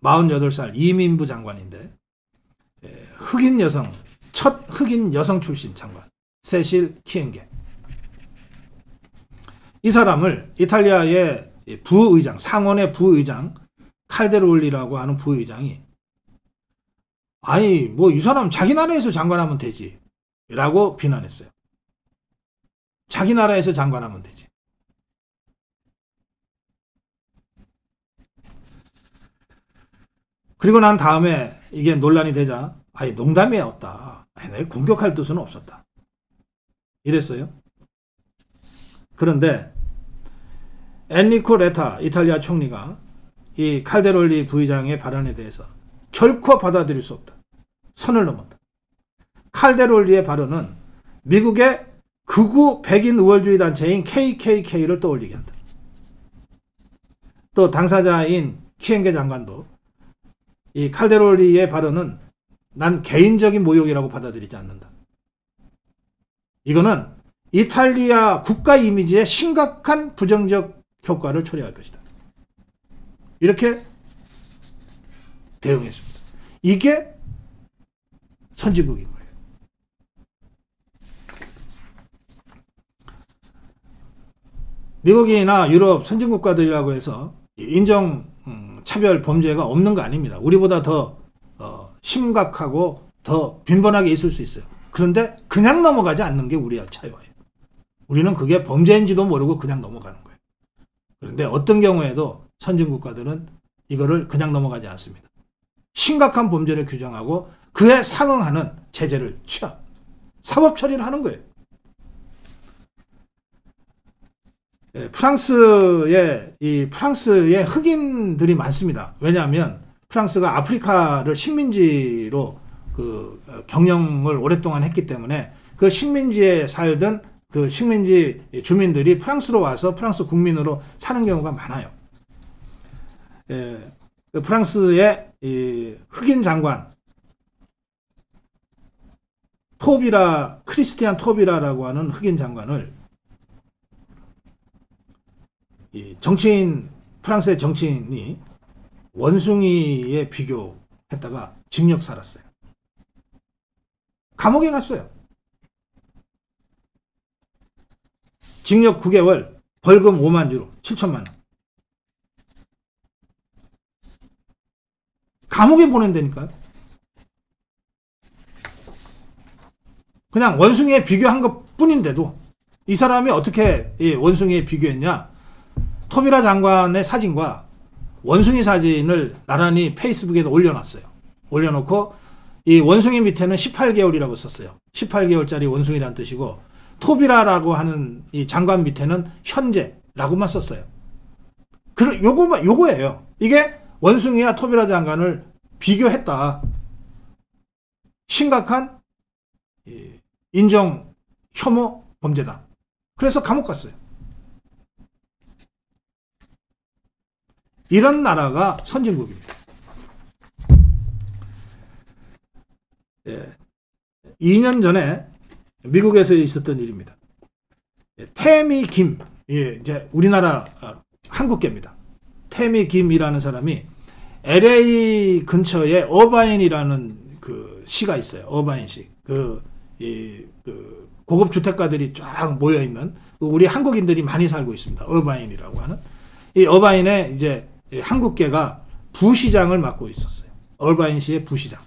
48살 어, 이민부 장관인데 예, 흑인 여성 첫 흑인 여성 출신 장관 세실 키엔게 이 사람을 이탈리아의 부의장 상원의 부의장 칼데롤리라고 하는 부의장이 아니 뭐 이 사람 자기 나라에서 장관하면 되지 라고 비난했어요. 자기 나라에서 장관하면 되지. 그리고 난 다음에 이게 논란이 되자 아예 농담이었다. 내가 공격할 뜻은 없었다. 이랬어요. 그런데 엔리코 레타 이탈리아 총리가 이 칼데롤리 부의장의 발언에 대해서 결코 받아들일 수 없다. 선을 넘었다. 칼데롤리의 발언은 미국의 극우 백인 우월주의 단체인 KKK를 떠올리게 한다. 또 당사자인 키엔게 장관도 이 칼데롤리의 발언은 난 개인적인 모욕이라고 받아들이지 않는다. 이거는 이탈리아 국가 이미지에 심각한 부정적 효과를 초래할 것이다. 이렇게 대응했습니다. 이게 선진국인 거예요. 미국이나 유럽 선진국가들이라고 해서 인정 차별 범죄가 없는 거 아닙니다. 우리보다 더 어, 심각하고 더 빈번하게 있을 수 있어요. 그런데 그냥 넘어가지 않는 게 우리의 차이와요. 우리는 그게 범죄인지도 모르고 그냥 넘어가는 거예요. 그런데 어떤 경우에도 선진 국가들은 이거를 그냥 넘어가지 않습니다. 심각한 범죄를 규정하고 그에 상응하는 제재를 취합, 사법 처리를 하는 거예요. 예, 프랑스의 이 프랑스의 흑인들이 많습니다. 왜냐하면 프랑스가 아프리카를 식민지로 그 어, 경영을 오랫동안 했기 때문에 그 식민지에 살던 그 식민지 주민들이 프랑스로 와서 프랑스 국민으로 사는 경우가 많아요. 예, 그 프랑스의 흑인 장관 토비라 크리스티안 토비라라고 하는 흑인 장관을 이 정치인 프랑스의 정치인이 원숭이에 비교했다가 징역 살았어요. 감옥에 갔어요. 징역 9개월, 벌금 5만 유로, 7천만 원. 감옥에 보낸다니까요. 그냥 원숭이에 비교한 것 뿐인데도 이 사람이 어떻게 원숭이에 비교했냐? 토비라 장관의 사진과 원숭이 사진을 나란히 페이스북에도 올려놨어요. 올려놓고 이 원숭이 밑에는 18개월이라고 썼어요. 18개월짜리 원숭이란 뜻이고 토비라라고 하는 이 장관 밑에는 현재라고만 썼어요. 그 요거만 요거예요. 이게 원숭이와 토비라 장관을 비교했다. 심각한 인정 혐오 범죄다. 그래서 감옥 갔어요. 이런 나라가 선진국입니다. 예, 2년 전에 미국에서 있었던 일입니다. 예, 태미 김, 예, 이제 우리나라 아, 한국계입니다. 태미 김이라는 사람이 LA 근처에 어바인이라는 그 시가 있어요. 어바인시. 그, 이, 그 고급 주택가들이 쫙 모여있는 우리 한국인들이 많이 살고 있습니다. 어바인이라고 하는. 이 어바인에 이제 예, 한국계가 부시장을 맡고 있었어요. 얼바인시의 부시장.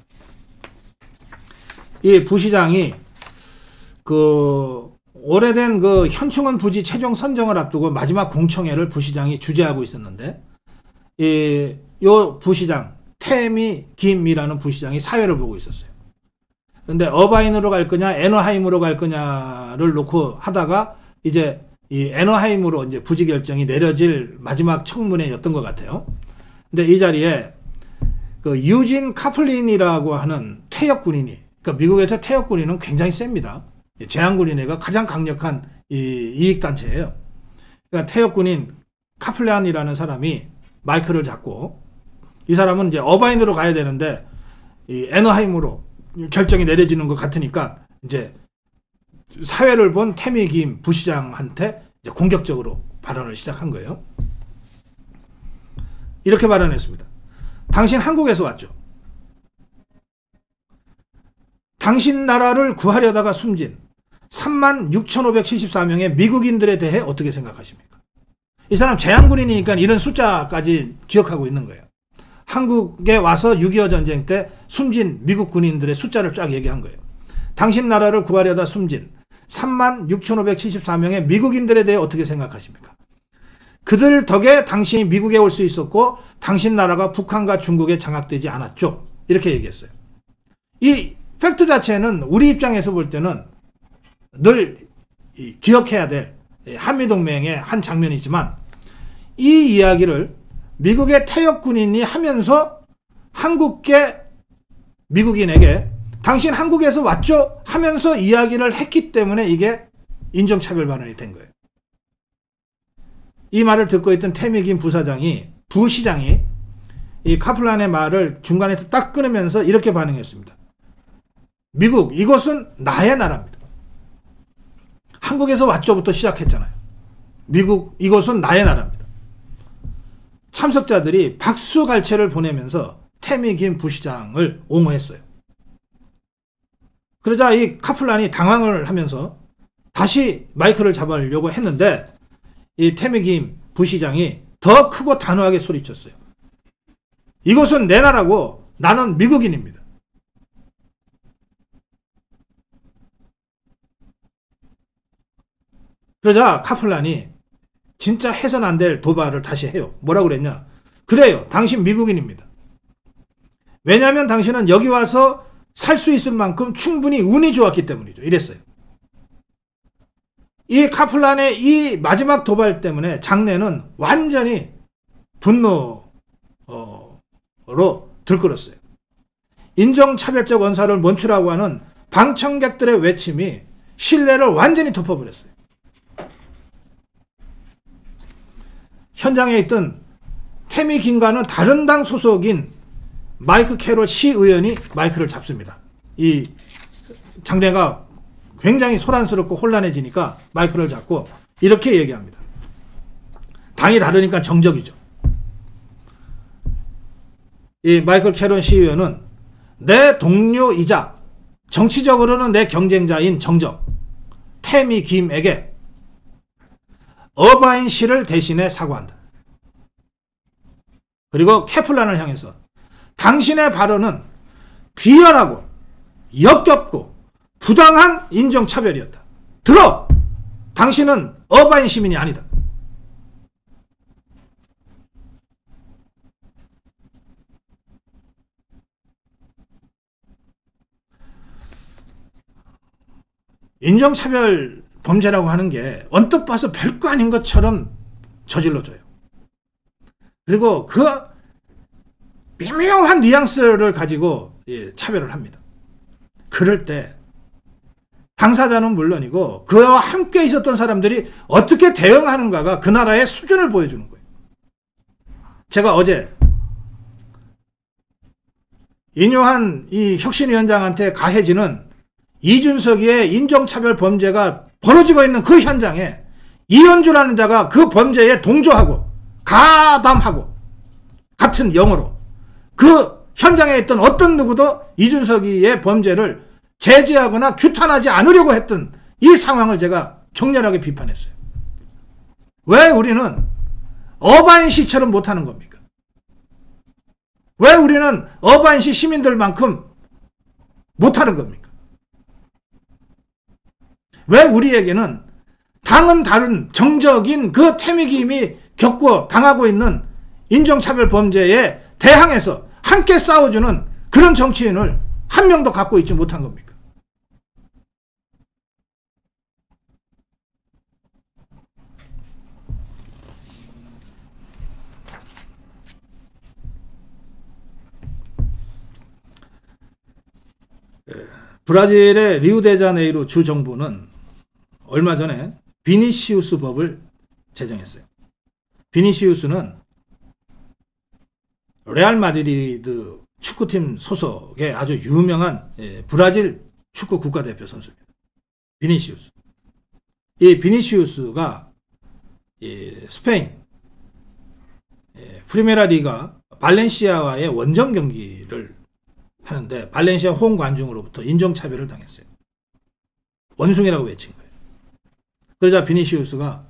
이 부시장이 그 오래된 그 현충원 부지 최종 선정을 앞두고 마지막 공청회를 부시장이 주재하고 있었는데 이 요 부시장 테미 김이라는 부시장이 사회를 보고 있었어요. 그런데 어바인으로 갈 거냐 애너하임으로 갈 거냐를 놓고 하다가 이제 이 애너하임으로 이제 부지 결정이 내려질 마지막 청문회였던 것 같아요. 근데 이 자리에 그 유진 카플린이라고 하는 퇴역 군인이 그러니까 미국에서 퇴역 군인은 굉장히 셉니다. 제향 군인회가 가장 강력한 이 이익 단체예요. 그러니까 퇴역 군인 카플란이라는 사람이 마이크를 잡고 이 사람은 이제 어바인으로 가야 되는데 이 애너하임으로 결정이 내려지는 것 같으니까 이제 사회를 본 태미 김 부시장한테 이제 공격적으로 발언을 시작한 거예요. 이렇게 발언했습니다. 당신 한국에서 왔죠. 당신 나라를 구하려다가 숨진 3만 6,574명의 미국인들에 대해 어떻게 생각하십니까? 이 사람 재향군인이니까 이런 숫자까지 기억하고 있는 거예요. 한국에 와서 6.25 전쟁 때 숨진 미국 군인들의 숫자를 쫙 얘기한 거예요. 당신 나라를 구하려다 숨진 3만 6,574명의 미국인들에 대해 어떻게 생각하십니까? 그들 덕에 당신이 미국에 올 수 있었고 당신 나라가 북한과 중국에 장악되지 않았죠. 이렇게 얘기했어요. 이 팩트 자체는 우리 입장에서 볼 때는 늘 기억해야 될 한미동맹의 한 장면이지만 이 이야기를 미국의 태역 군인이 하면서 한국계 미국인에게 당신 한국에서 왔죠? 하면서 이야기를 했기 때문에 이게 인종차별 발언이 된 거예요. 이 말을 듣고 있던 태미김 부사장이 부시장이 이 카플란의 말을 중간에서 딱 끊으면서 이렇게 반응했습니다. 미국 이것은 나의 나라입니다. 한국에서 왔죠부터 시작했잖아요. 미국 이것은 나의 나라입니다. 참석자들이 박수갈채를 보내면서 태미 김 부시장을 옹호했어요. 그러자 이 카플란이 당황을 하면서 다시 마이크를 잡으려고 했는데 이 테메김 부시장이 더 크고 단호하게 소리쳤어요. 이곳은 내 나라고 나는 미국인입니다. 그러자 카플란이 진짜 해선 안 될 도발을 다시 해요. 뭐라고 그랬냐? 그래요. 당신 미국인입니다. 왜냐하면 당신은 여기 와서 살수 있을 만큼 충분히 운이 좋았기 때문이죠. 이랬어요. 이 카플란의 이 마지막 도발 때문에 장례는 완전히 분노로 들끓었어요. 인종차별적 원사를 멈추라고 하는 방청객들의 외침이 신뢰를 완전히 덮어버렸어요. 현장에 있던 태미 김과는 다른 당 소속인 마이크 캐롤 시 의원이 마이크를 잡습니다. 이 장례가 굉장히 소란스럽고 혼란해지니까 마이크를 잡고 이렇게 얘기합니다. 당이 다르니까 정적이죠. 이 마이클 캐론 시의원은 내 동료이자 정치적으로는 내 경쟁자인 정적 태미 김에게 어바인 씨를 대신해 사과한다. 그리고 케플란을 향해서 당신의 발언은 비열하고 역겹고 부당한 인종차별이었다. 들어! 당신은 어바인 시민이 아니다. 인종차별 범죄라고 하는 게 언뜻 봐서 별거 아닌 것처럼 저질러져요. 그리고 그 미묘한 뉘앙스를 가지고 예, 차별을 합니다. 그럴 때 당사자는 물론이고 그와 함께 있었던 사람들이 어떻게 대응하는가가 그 나라의 수준을 보여주는 거예요. 제가 어제 인요한 이 혁신위원장한테 가해지는 이준석의 인종차별 범죄가 벌어지고 있는 그 현장에 이현주라는 자가 그 범죄에 동조하고 가담하고 같은 영어로 그 현장에 있던 어떤 누구도 이준석이의 범죄를 제재하거나 규탄하지 않으려고 했던 이 상황을 제가 격렬하게 비판했어요. 왜 우리는 어바인시처럼 못하는 겁니까? 왜 우리는 어바인시 시민들만큼 못하는 겁니까? 왜 우리에게는 당은 다른 정적인 그 태미김이 겪고 당하고 있는 인종차별 범죄에 대항해서 함께 싸워주는 그런 정치인을 한 명도 갖고 있지 못한 겁니까? 예, 브라질의 리우데자네이루 주 정부는 얼마 전에 비니시우스 법을 제정했어요. 비니시우스는 레알 마드리드 축구팀 소속의 아주 유명한 예, 브라질 축구 국가대표 선수입니다. 비니시우스. 이 비니시우스가 예, 스페인 예, 프리메라 리가 발렌시아와의 원정 경기를 하는데 발렌시아 홍관중으로부터 인종차별을 당했어요. 원숭이라고 외친 거예요. 그러자 비니시우스가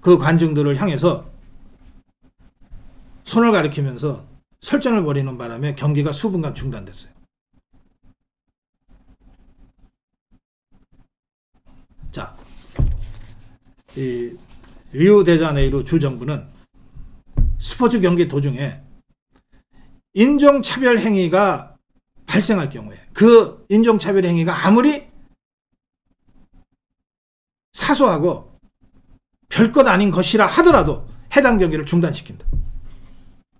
그 관중들을 향해서 손을 가리키면서 설전을 벌이는 바람에 경기가 수분간 중단됐어요. 자, 이 리오데자네이루 주정부는 스포츠 경기 도중에 인종차별 행위가 발생할 경우에 그 인종차별 행위가 아무리 사소하고 별것 아닌 것이라 하더라도 해당 경기를 중단시킨다.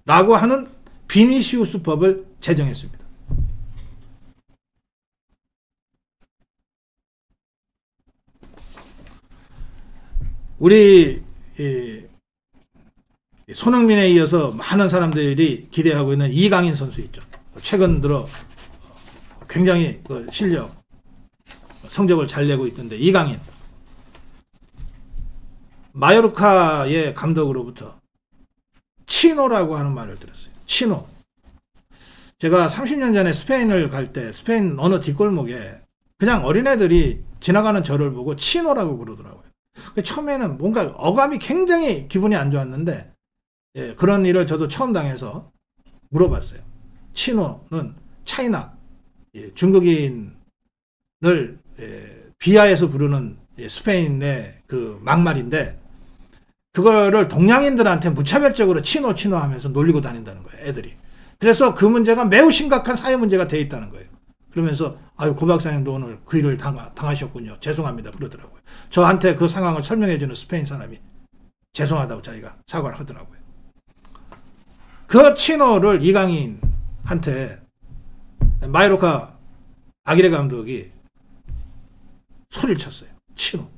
라고 하는 비니시우스 법을 제정했습니다. 우리 손흥민에 이어서 많은 사람들이 기대하고 있는 이강인 선수 있죠. 최근 들어 굉장히 그 실력, 성적을 잘 내고 있던데 이강인 마요르카의 감독으로부터 치노라고 하는 말을 들었어요. 치노. 제가 30년 전에 스페인을 갈 때 스페인 어느 뒷골목에 그냥 어린애들이 지나가는 저를 보고 치노라고 그러더라고요. 그 처음에는 뭔가 어감이 굉장히 기분이 안 좋았는데 예, 그런 일을 저도 처음 당해서 물어봤어요. 치노는 차이나 예, 중국인을 예, 비하해서 부르는 예, 스페인의 그 막말인데 그거를 동양인들한테 무차별적으로 친노 친노 하면서 놀리고 다닌다는 거예요. 애들이. 그래서 그 문제가 매우 심각한 사회 문제가 돼 있다는 거예요. 그러면서 아유 고 박사님도 오늘 그 일을 당하, 당하셨군요. 죄송합니다. 그러더라고요. 저한테 그 상황을 설명해 주는 스페인 사람이 죄송하다고 자기가 사과를 하더라고요. 그 친호를 이강인한테 마이로카 아기레 감독이 소리를 쳤어요. 친호.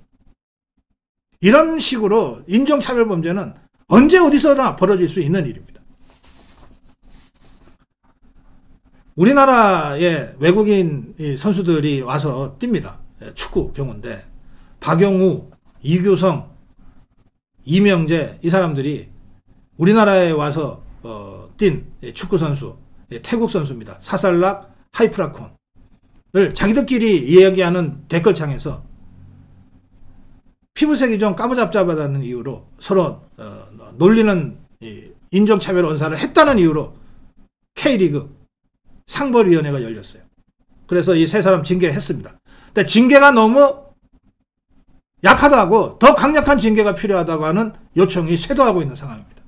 이런 식으로 인종차별 범죄는 언제 어디서나 벌어질 수 있는 일입니다. 우리나라에 외국인 선수들이 와서 뜁니다. 예, 축구 경우인데 박영우, 이규성, 이명재 이 사람들이 우리나라에 와서 어, 뛴 예, 축구 선수 예, 태국 선수입니다. 사살락 하이프라콘을 자기들끼리 이야기하는 댓글창에서 피부색이 좀 까무잡잡하다는 이유로 서로 어, 놀리는 인종차별 언사를 했다는 이유로 K리그 상벌위원회가 열렸어요. 그래서 이 세 사람 징계했습니다. 근데 징계가 너무 약하다고 더 강력한 징계가 필요하다고 하는 요청이 쇄도하고 있는 상황입니다.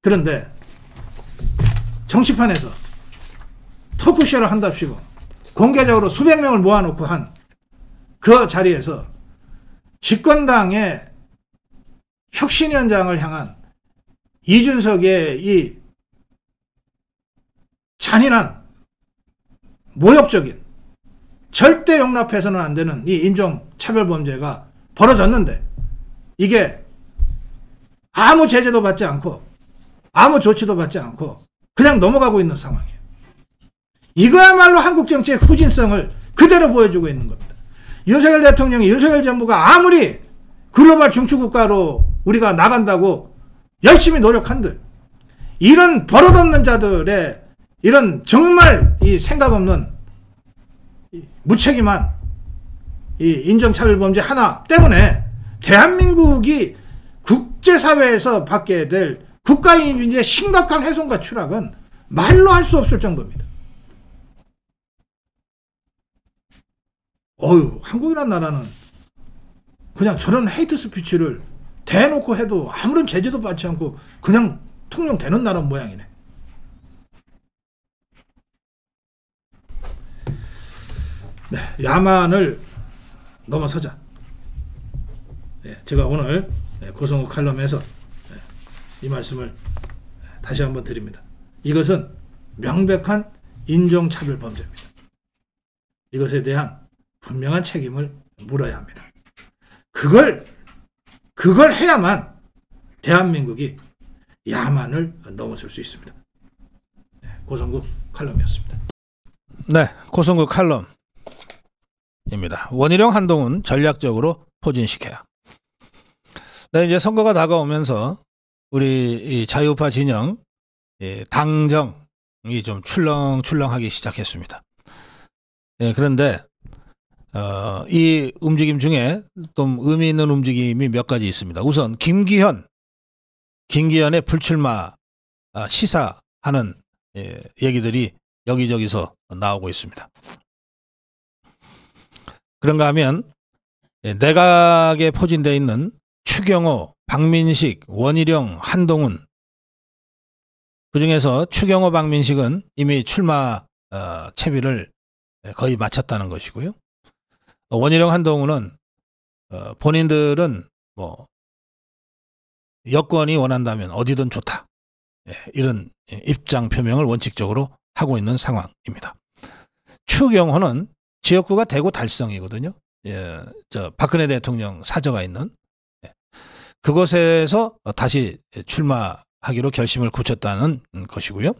그런데 정치판에서 토크쇼를 한답시고 공개적으로 수백 명을 모아놓고 한 그 자리에서 집권당의 혁신 현장을 향한 이준석의 이 잔인한 모욕적인 절대 용납해서는 안 되는 이 인종차별 범죄가 벌어졌는데 이게 아무 제재도 받지 않고 아무 조치도 받지 않고 그냥 넘어가고 있는 상황이에요. 이거야말로 한국 정치의 후진성을 그대로 보여주고 있는 겁니다. 윤석열 대통령이 윤석열 정부가 아무리 글로벌 중추국가로 우리가 나간다고 열심히 노력한들 이런 버릇없는 자들의 이런 정말 이 생각 없는 무책임한 이 인종차별범죄 하나 때문에 대한민국이 국제사회에서 받게 될 국가인민의 심각한 훼손과 추락은 말로 할 수 없을 정도입니다. 어유 한국이란 나라는 그냥 저런 헤이트 스피치를 대놓고 해도 아무런 제재도 받지 않고 그냥 통용되는 나라 모양이네. 네, 야만을 넘어서자. 네, 제가 오늘 예, 고성호 칼럼에서 예, 이 말씀을 다시 한번 드립니다. 이것은 명백한 인종차별 범죄입니다. 이것에 대한 분명한 책임을 물어야 합니다. 그걸 그걸 해야만 대한민국이 야만을 넘어설 수 있습니다. 네, 고성국 칼럼이었습니다. 네, 고성국 칼럼입니다. 원희룡 한동훈 전략적으로 포진시켜야. 네, 이제 선거가 다가오면서 우리 자유파 진영 당정이 좀 출렁출렁하기 시작했습니다. 예, 그런데 어, 이 움직임 중에 좀 의미 있는 움직임이 몇 가지 있습니다. 우선 김기현, 김기현의 불출마 아, 시사하는 예, 얘기들이 여기저기서 나오고 있습니다. 그런가 하면 예, 내각에 포진되어 있는 추경호, 박민식, 원희룡, 한동훈 그중에서 추경호, 박민식은 이미 출마 어, 채비를 거의 마쳤다는 것이고요. 어, 원희룡 한동훈은 어, 본인들은 뭐 여권이 원한다면 어디든 좋다 예, 이런 예, 입장 표명을 원칙적으로 하고 있는 상황입니다. 추경호는 지역구가 대구 달성이거든요. 예, 저 박근혜 대통령 사저가 있는 예, 그곳에서 다시 출마하기로 결심을 굳혔다는 것이고요.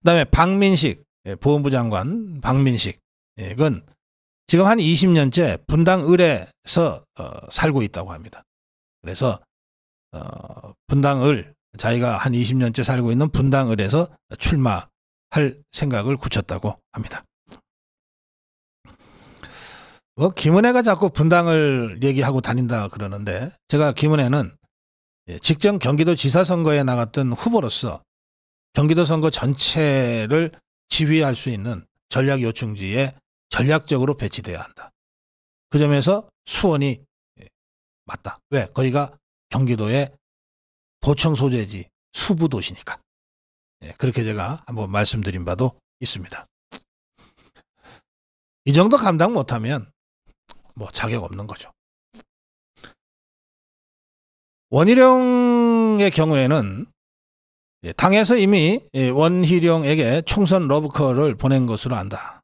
그다음에 박민식 예, 보훈부 장관 박민식은 지금 한 20년째 분당 을에서 어, 살고 있다고 합니다. 그래서 어, 분당을 자기가 한 20년째 살고 있는 분당을에서 출마할 생각을 굳혔다고 합니다. 뭐 김은혜가 자꾸 분당을 얘기하고 다닌다 그러는데 제가 김은혜는 예, 직전 경기도 지사 선거에 나갔던 후보로서 경기도 선거 전체를 지휘할 수 있는 전략 요충지에 전략적으로 배치되어야 한다. 그 점에서 수원이 예, 맞다. 왜? 거기가 경기도의 도청 소재지 수부 도시니까. 예, 그렇게 제가 한번 말씀드린 바도 있습니다. 이 정도 감당 못하면 뭐 자격 없는 거죠. 원희룡의 경우에는 예, 당에서 이미 원희룡에게 총선 러브콜을 보낸 것으로 안다.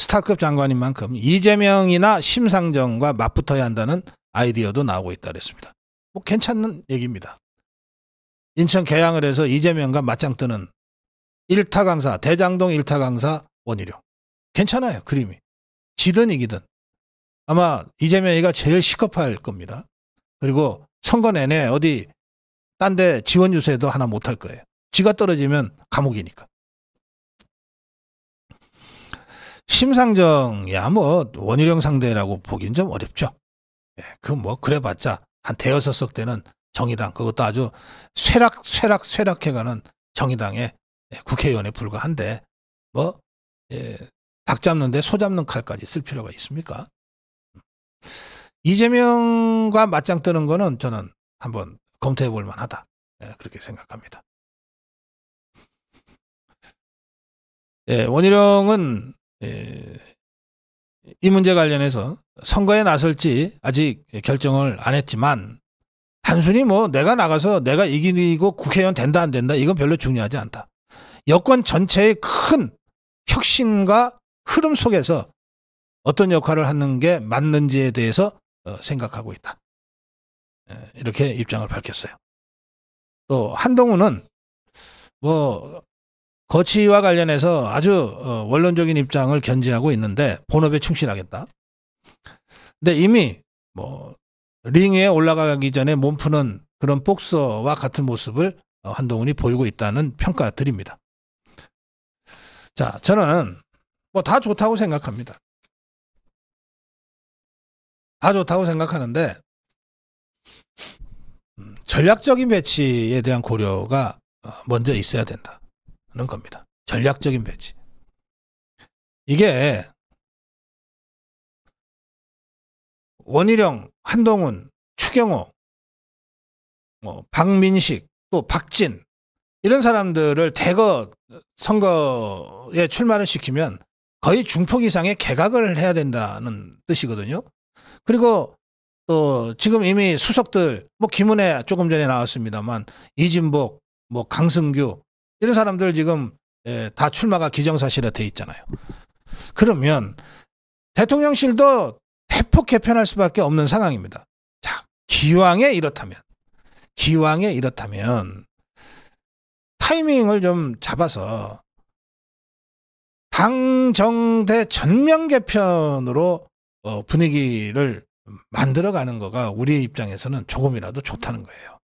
스타급 장관인 만큼 이재명이나 심상정과 맞붙어야 한다는 아이디어도 나오고 있다 그랬습니다. 뭐 괜찮은 얘기입니다. 인천 개항을 해서 이재명과 맞짱 뜨는 1타 강사, 대장동 1타 강사 원희료 괜찮아요, 그림이. 지든 이기든. 아마 이재명이가 제일 시급할 겁니다. 그리고 선거 내내 어디 딴 데 지원 유세도 하나 못할 거예요. 지가 떨어지면 감옥이니까. 심상정이야 뭐 원희룡 상대라고 보긴 좀 어렵죠. 예, 그뭐 그래봤자 한 대여섯 석 되는 정의당 그것도 아주 쇠락 쇠락 쇠락해가는 정의당의 예, 국회의원에 불과한데 뭐닭 예, 잡는데 소 잡는 칼까지 쓸 필요가 있습니까? 이재명과 맞짱 뜨는 거는 저는 한번 검토해 볼 만하다 예, 그렇게 생각합니다. 예, 원희룡은 예. 이 문제 관련해서 선거에 나설지 아직 결정을 안 했지만 단순히 뭐 내가 나가서 내가 이기고 국회의원 된다 안 된다 이건 별로 중요하지 않다. 여권 전체의 큰 혁신과 흐름 속에서 어떤 역할을 하는 게 맞는지에 대해서 어, 생각하고 있다. 예, 이렇게 입장을 밝혔어요. 또 한동훈은 뭐 거치와 관련해서 아주 어, 원론적인 입장을 견지하고 있는데 본업에 충실하겠다. 근데 이미 뭐 링에 올라가기 전에 몸푸는 그런 복서와 같은 모습을 어, 한동훈이 보이고 있다는 평가 드립니다. 자, 저는 뭐 다 좋다고 생각합니다. 다 좋다고 생각하는데 음, 전략적인 배치에 대한 고려가 어, 먼저 있어야 된다. 하는 겁니다. 전략적인 배치. 이게 원희룡, 한동훈, 추경호, 뭐 박민식, 또 박진 이런 사람들을 대거 선거에 출마를 시키면 거의 중폭 이상의 개각을 해야 된다는 뜻이거든요. 그리고 또 지금 이미 수석들 뭐 김은혜 조금 전에 나왔습니다만 이진복, 뭐 강승규, 이런 사람들 지금 예, 다 출마가 기정사실화 돼 있잖아요. 그러면 대통령실도 대폭 개편할 수밖에 없는 상황입니다. 자, 기왕에 이렇다면, 기왕에 이렇다면 타이밍을 좀 잡아서 당정대 전면 개편으로 어, 분위기를 만들어가는 거가 우리의 입장에서는 조금이라도 좋다는 거예요.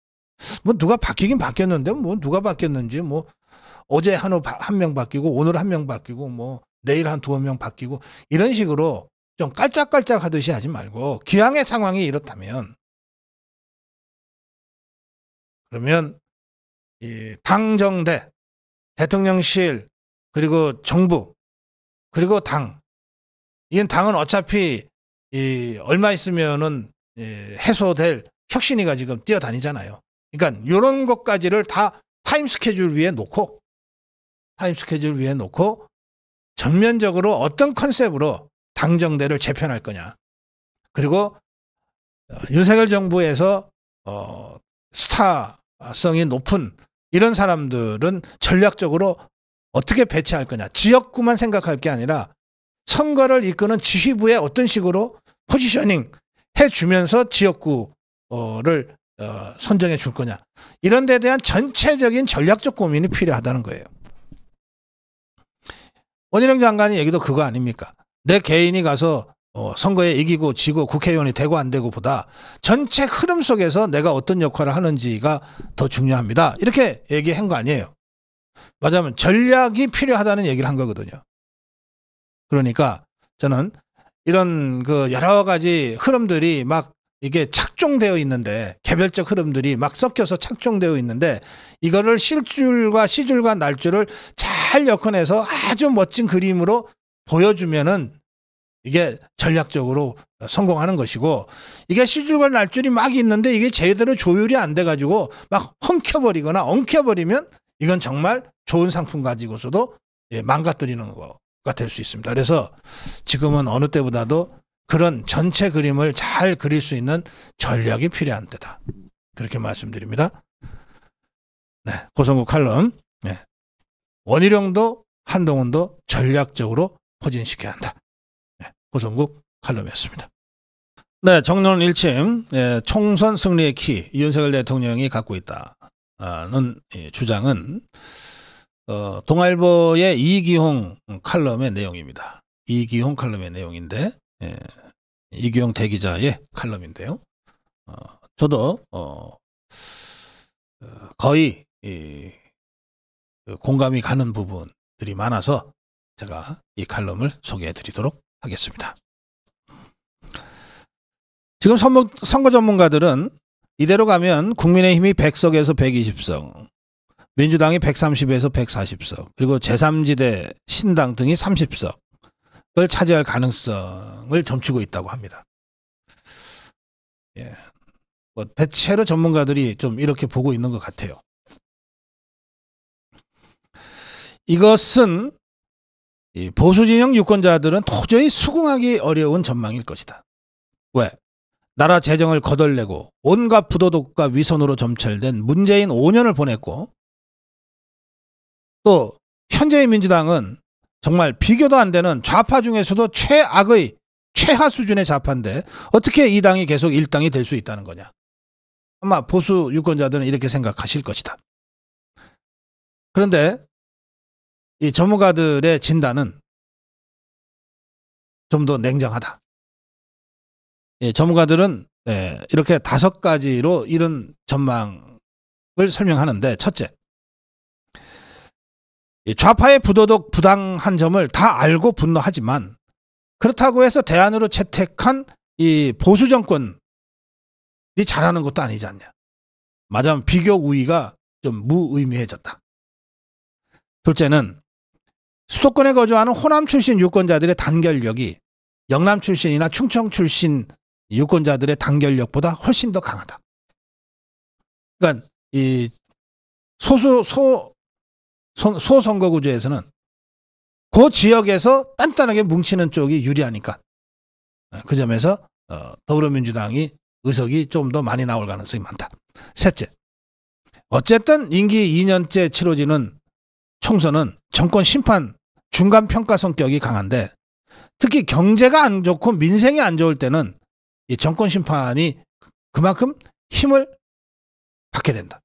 뭐 누가 바뀌긴 바뀌었는데 뭐 누가 바뀌었는지 뭐 어제 한 명 바뀌고 오늘 한 명 바뀌고 뭐 내일 한 두어 명 바뀌고 이런 식으로 좀 깔짝깔짝 하듯이 하지 말고 기왕의 상황이 이렇다면 그러면 이 당정대 대통령실 그리고 정부 그리고 당 이건 당은 어차피 이 얼마 있으면은 이 해소될 혁신이가 지금 뛰어다니잖아요. 그러니까 이런 것까지를 다 타임 스케줄 위에 놓고 타임 스케줄 위에 놓고 전면적으로 어떤 컨셉으로 당정대를 재편할 거냐. 그리고 어, 윤석열 정부에서 어, 스타성이 높은 이런 사람들은 전략적으로 어떻게 배치할 거냐. 지역구만 생각할 게 아니라 선거를 이끄는 지휘부에 어떤 식으로 포지셔닝 해주면서 지역구를 어, 선정해 줄 거냐. 이런 데 대한 전체적인 전략적 고민이 필요하다는 거예요. 원희룡 장관이 얘기도 그거 아닙니까? 내 개인이 가서 어, 선거에 이기고 지고 국회의원이 되고 안 되고 보다 전체 흐름 속에서 내가 어떤 역할을 하는지가 더 중요합니다. 이렇게 얘기한 거 아니에요. 맞아면 전략이 필요하다는 얘기를 한 거거든요. 그러니까 저는 이런 그 여러 가지 흐름들이 막 이게 착종되어 있는데 개별적 흐름들이 막 섞여서 착종되어 있는데 이거를 실줄과 시줄과 날줄을 잘 엮어내서 아주 멋진 그림으로 보여주면은 이게 전략적으로 성공하는 것이고 이게 시줄과 날줄이 막 있는데 이게 제대로 조율이 안돼 가지고 막 헝켜버리거나 엉켜버리면 이건 정말 좋은 상품 가지고서도 예, 망가뜨리는 거가 될 수 있습니다. 그래서 지금은 어느 때보다도 그런 전체 그림을 잘 그릴 수 있는 전략이 필요한 때다. 그렇게 말씀드립니다. 네, 고성구 칼럼. 네. 원희룡도 한동훈도 전략적으로 포진시켜야 한다. 네, 고성국 칼럼이었습니다. 네, 정론 1침 네, 총선 승리의 키 윤석열 대통령이 갖고 있다는 주장은 어, 동아일보의 이기홍 칼럼의 내용입니다. 이기홍 칼럼의 내용인데 예, 이규영 대기자의 칼럼인데요. 어, 저도 어, 어 거의 이, 그 공감이 가는 부분들이 많아서 제가 이 칼럼을 소개해 드리도록 하겠습니다. 지금 선거, 선거 전문가들은 이대로 가면 국민의힘이 100석에서 120석, 민주당이 130에서 140석, 그리고 제3지대 신당 등이 30석, 을 차지할 가능성을 점치고 있다고 합니다. 예. 뭐 대체로 전문가들이 좀 이렇게 보고 있는 것 같아요. 이것은 보수진영 유권자들은 도저히 수긍하기 어려운 전망일 것이다. 왜? 나라 재정을 거덜내고 온갖 부도덕과 위선으로 점철된 문재인 5년을 보냈고 또 현재의 민주당은 정말 비교도 안 되는 좌파 중에서도 최악의 최하 수준의 좌파인데 어떻게 이 당이 계속 일당이 될 수 있다는 거냐. 아마 보수 유권자들은 이렇게 생각하실 것이다. 그런데 이 전문가들의 진단은 좀 더 냉정하다. 예, 전문가들은 예, 이렇게 다섯 가지로 이런 전망을 설명하는데 첫째, 좌파의 부도덕 부당한 점을 다 알고 분노하지만 그렇다고 해서 대안으로 채택한 이 보수 정권이 잘하는 것도 아니지 않냐. 맞아면 비교 우위가 좀 무의미해졌다. 둘째는 수도권에 거주하는 호남 출신 유권자들의 단결력이 영남 출신이나 충청 출신 유권자들의 단결력보다 훨씬 더 강하다. 그러니까 이 소수 소 소선거구제에서는 그 지역에서 단단하게 뭉치는 쪽이 유리하니까 네, 그 점에서 어, 더불어민주당이 의석이 좀 더 많이 나올 가능성이 많다. 셋째, 어쨌든 임기 2년째 치러지는 총선은 정권 심판 중간 평가 성격이 강한데 특히 경제가 안 좋고 민생이 안 좋을 때는 이 정권 심판이 그만큼 힘을 받게 된다.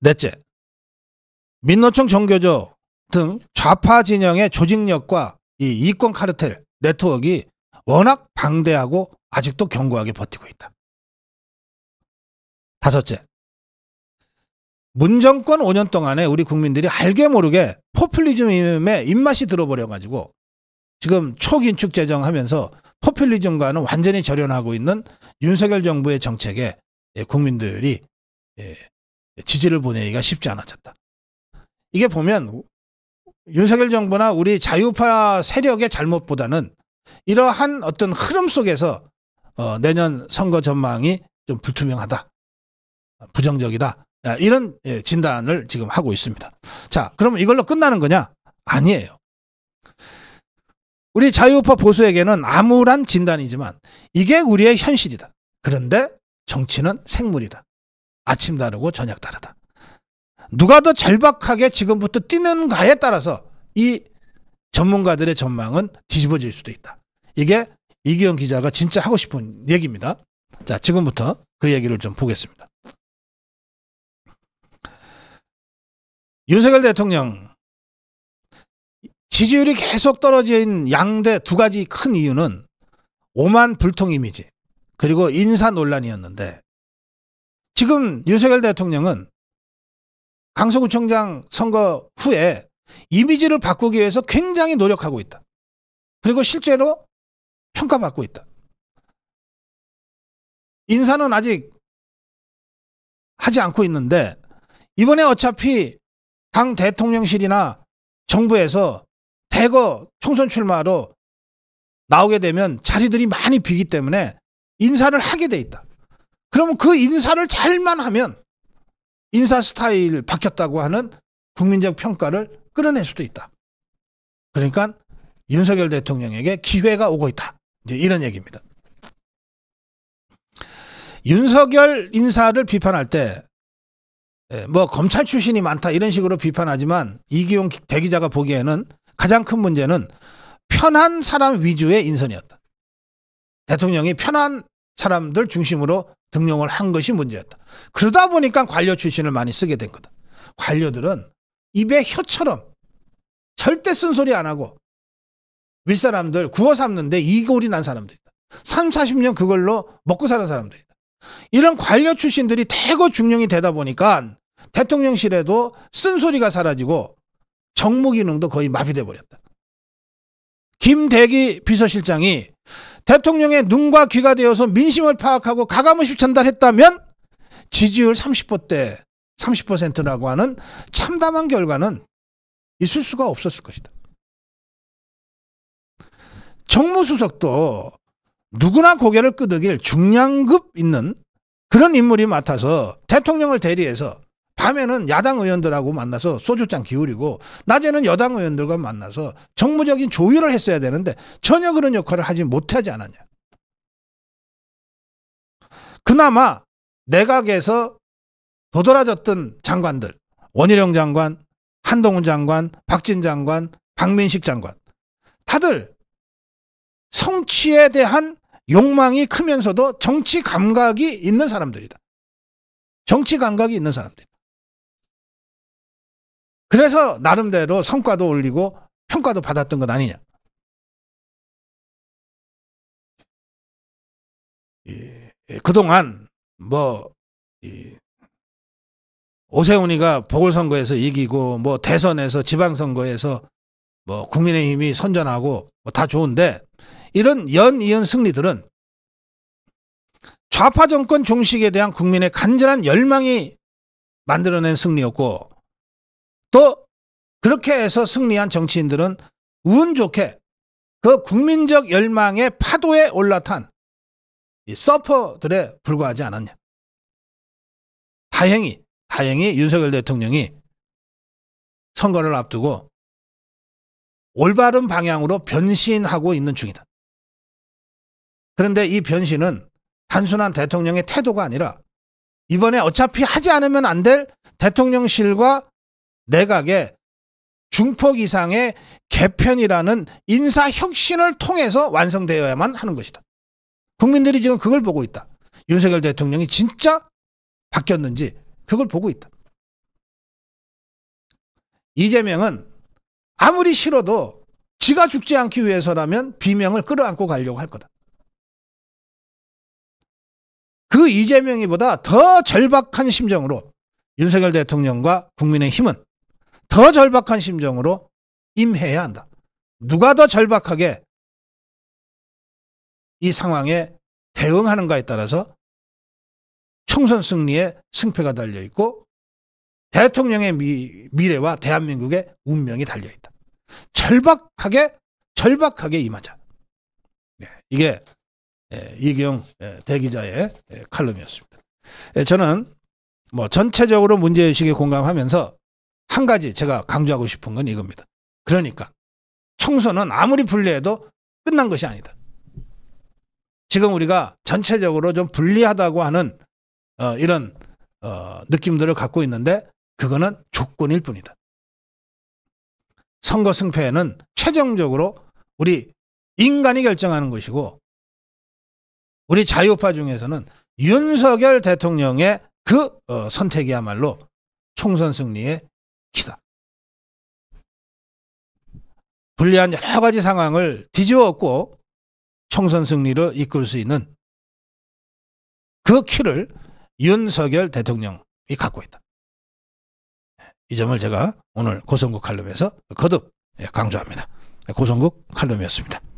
넷째, 민노총 정교조 등 좌파 진영의 조직력과 이 이권 카르텔 네트워크가 워낙 방대하고 아직도 견고하게 버티고 있다. 다섯째, 문정권 5년 동안에 우리 국민들이 알게 모르게 포퓰리즘에 입맛이 들어버려가지고 지금 초긴축 재정하면서 포퓰리즘과는 완전히 절연하고 있는 윤석열 정부의 정책에 예, 국민들이 예, 지지를 보내기가 쉽지 않아졌다. 이게 보면 윤석열 정부나 우리 자유파 세력의 잘못보다는 이러한 어떤 흐름 속에서 어, 내년 선거 전망이 좀 불투명하다. 부정적이다. 아, 이런 예, 진단을 지금 하고 있습니다. 자, 그럼 이걸로 끝나는 거냐? 아니에요. 우리 자유파 보수에게는 암울한 진단이지만 이게 우리의 현실이다. 그런데 정치는 생물이다. 아침 다르고 저녁 다르다. 누가 더 절박하게 지금부터 뛰는가에 따라서 이 전문가들의 전망은 뒤집어질 수도 있다. 이게 이기영 기자가 진짜 하고 싶은 얘기입니다. 자, 지금부터 그 얘기를 좀 보겠습니다. 윤석열 대통령 지지율이 계속 떨어진 양대 두 가지 큰 이유는 오만 불통 이미지 그리고 인사 논란이었는데 지금 윤석열 대통령은 강서구청장 선거 후에 이미지를 바꾸기 위해서 굉장히 노력하고 있다. 그리고 실제로 평가받고 있다. 인사는 아직 하지 않고 있는데 이번에 어차피 당 대통령실이나 정부에서 대거 총선 출마로 나오게 되면 자리들이 많이 비기 때문에 인사를 하게 돼 있다. 그러면 그 인사를 잘만 하면 인사 스타일 바뀌었다고 하는 국민적 평가를 끌어낼 수도 있다. 그러니까 윤석열 대통령에게 기회가 오고 있다. 이제 이런 얘기입니다. 윤석열 인사를 비판할 때, 예, 뭐, 검찰 출신이 많다 이런 식으로 비판하지만 이기용 대기자가 보기에는 가장 큰 문제는 편한 사람 위주의 인선이었다. 대통령이 편한 사람들 중심으로 등용을 한 것이 문제였다. 그러다 보니까 관료 출신을 많이 쓰게 된 거다. 관료들은 입에 혀처럼 절대 쓴소리 안 하고 윗사람들 구워 삼는데 이골이 난 사람들이다. 3, 40년 그걸로 먹고 사는 사람들이다. 이런 관료 출신들이 대거 중용이 되다 보니까 대통령실에도 쓴소리가 사라지고 정무 기능도 거의 마비돼 버렸다. 김대기 비서실장이 대통령의 눈과 귀가 되어서 민심을 파악하고 가감없이 전달했다면 지지율 30%대 30%라고 하는 참담한 결과는 있을 수가 없었을 것이다. 정무수석도 누구나 고개를 끄덕일 중량급 있는 그런 인물이 맡아서 대통령을 대리해서 밤에는 야당 의원들하고 만나서 소주잔 기울이고 낮에는 여당 의원들과 만나서 정무적인 조율을 했어야 되는데 전혀 그런 역할을 하지 못하지 않았냐. 그나마 내각에서 도드라졌던 장관들 원희룡 장관, 한동훈 장관, 박진 장관, 박민식 장관 다들 성취에 대한 욕망이 크면서도 정치 감각이 있는 사람들이다. 정치 감각이 있는 사람들. 그래서 나름대로 성과도 올리고 평가도 받았던 것 아니냐. 예, 그동안 뭐 예, 오세훈이가 보궐선거에서 이기고 뭐 대선에서 지방선거에서 뭐 국민의힘이 선전하고 뭐다 좋은데 이런 연이은 승리들은 좌파 정권 종식에 대한 국민의 간절한 열망이 만들어낸 승리였고 또 그렇게 해서 승리한 정치인들은 운 좋게 그 국민적 열망의 파도에 올라탄 서퍼들에 불과하지 않았냐. 다행히, 다행히 윤석열 대통령이 선거를 앞두고 올바른 방향으로 변신하고 있는 중이다. 그런데 이 변신은 단순한 대통령의 태도가 아니라 이번에 어차피 하지 않으면 안 될 대통령실과 내각에 중폭 이상의 개편이라는 인사 혁신을 통해서 완성되어야만 하는 것이다. 국민들이 지금 그걸 보고 있다. 윤석열 대통령이 진짜 바뀌었는지 그걸 보고 있다. 이재명은 아무리 싫어도 지가 죽지 않기 위해서라면 비명을 끌어안고 가려고 할 거다. 그 이재명이보다 더 절박한 심정으로 윤석열 대통령과 국민의힘은 더 절박한 심정으로 임해야 한다. 누가 더 절박하게 이 상황에 대응하는가에 따라서 총선 승리의 승패가 달려 있고 대통령의 미, 미래와 대한민국의 운명이 달려 있다. 절박하게 절박하게 임하자. 네, 이게 예, 이경 예, 대기자의 예, 칼럼이었습니다. 저는 뭐 전체적으로 문제의식에 공감하면서 한 가지 제가 강조하고 싶은 건 이겁니다. 그러니까 총선은 아무리 불리해도 끝난 것이 아니다. 지금 우리가 전체적으로 좀 불리하다고 하는 어, 이런 어, 느낌들을 갖고 있는데 그거는 조건일 뿐이다. 선거 승패는 최종적으로 우리 인간이 결정하는 것이고 우리 자유파 중에서는 윤석열 대통령의 그 어, 선택이야말로 총선 승리의 기도. 불리한 여러 가지 상황을 뒤집어 엎고 총선 승리로 이끌 수 있는 그 키를 윤석열 대통령이 갖고 있다. 이 점을 제가 오늘 고성국 칼럼에서 거듭 예, 강조합니다. 고성국 칼럼이었습니다.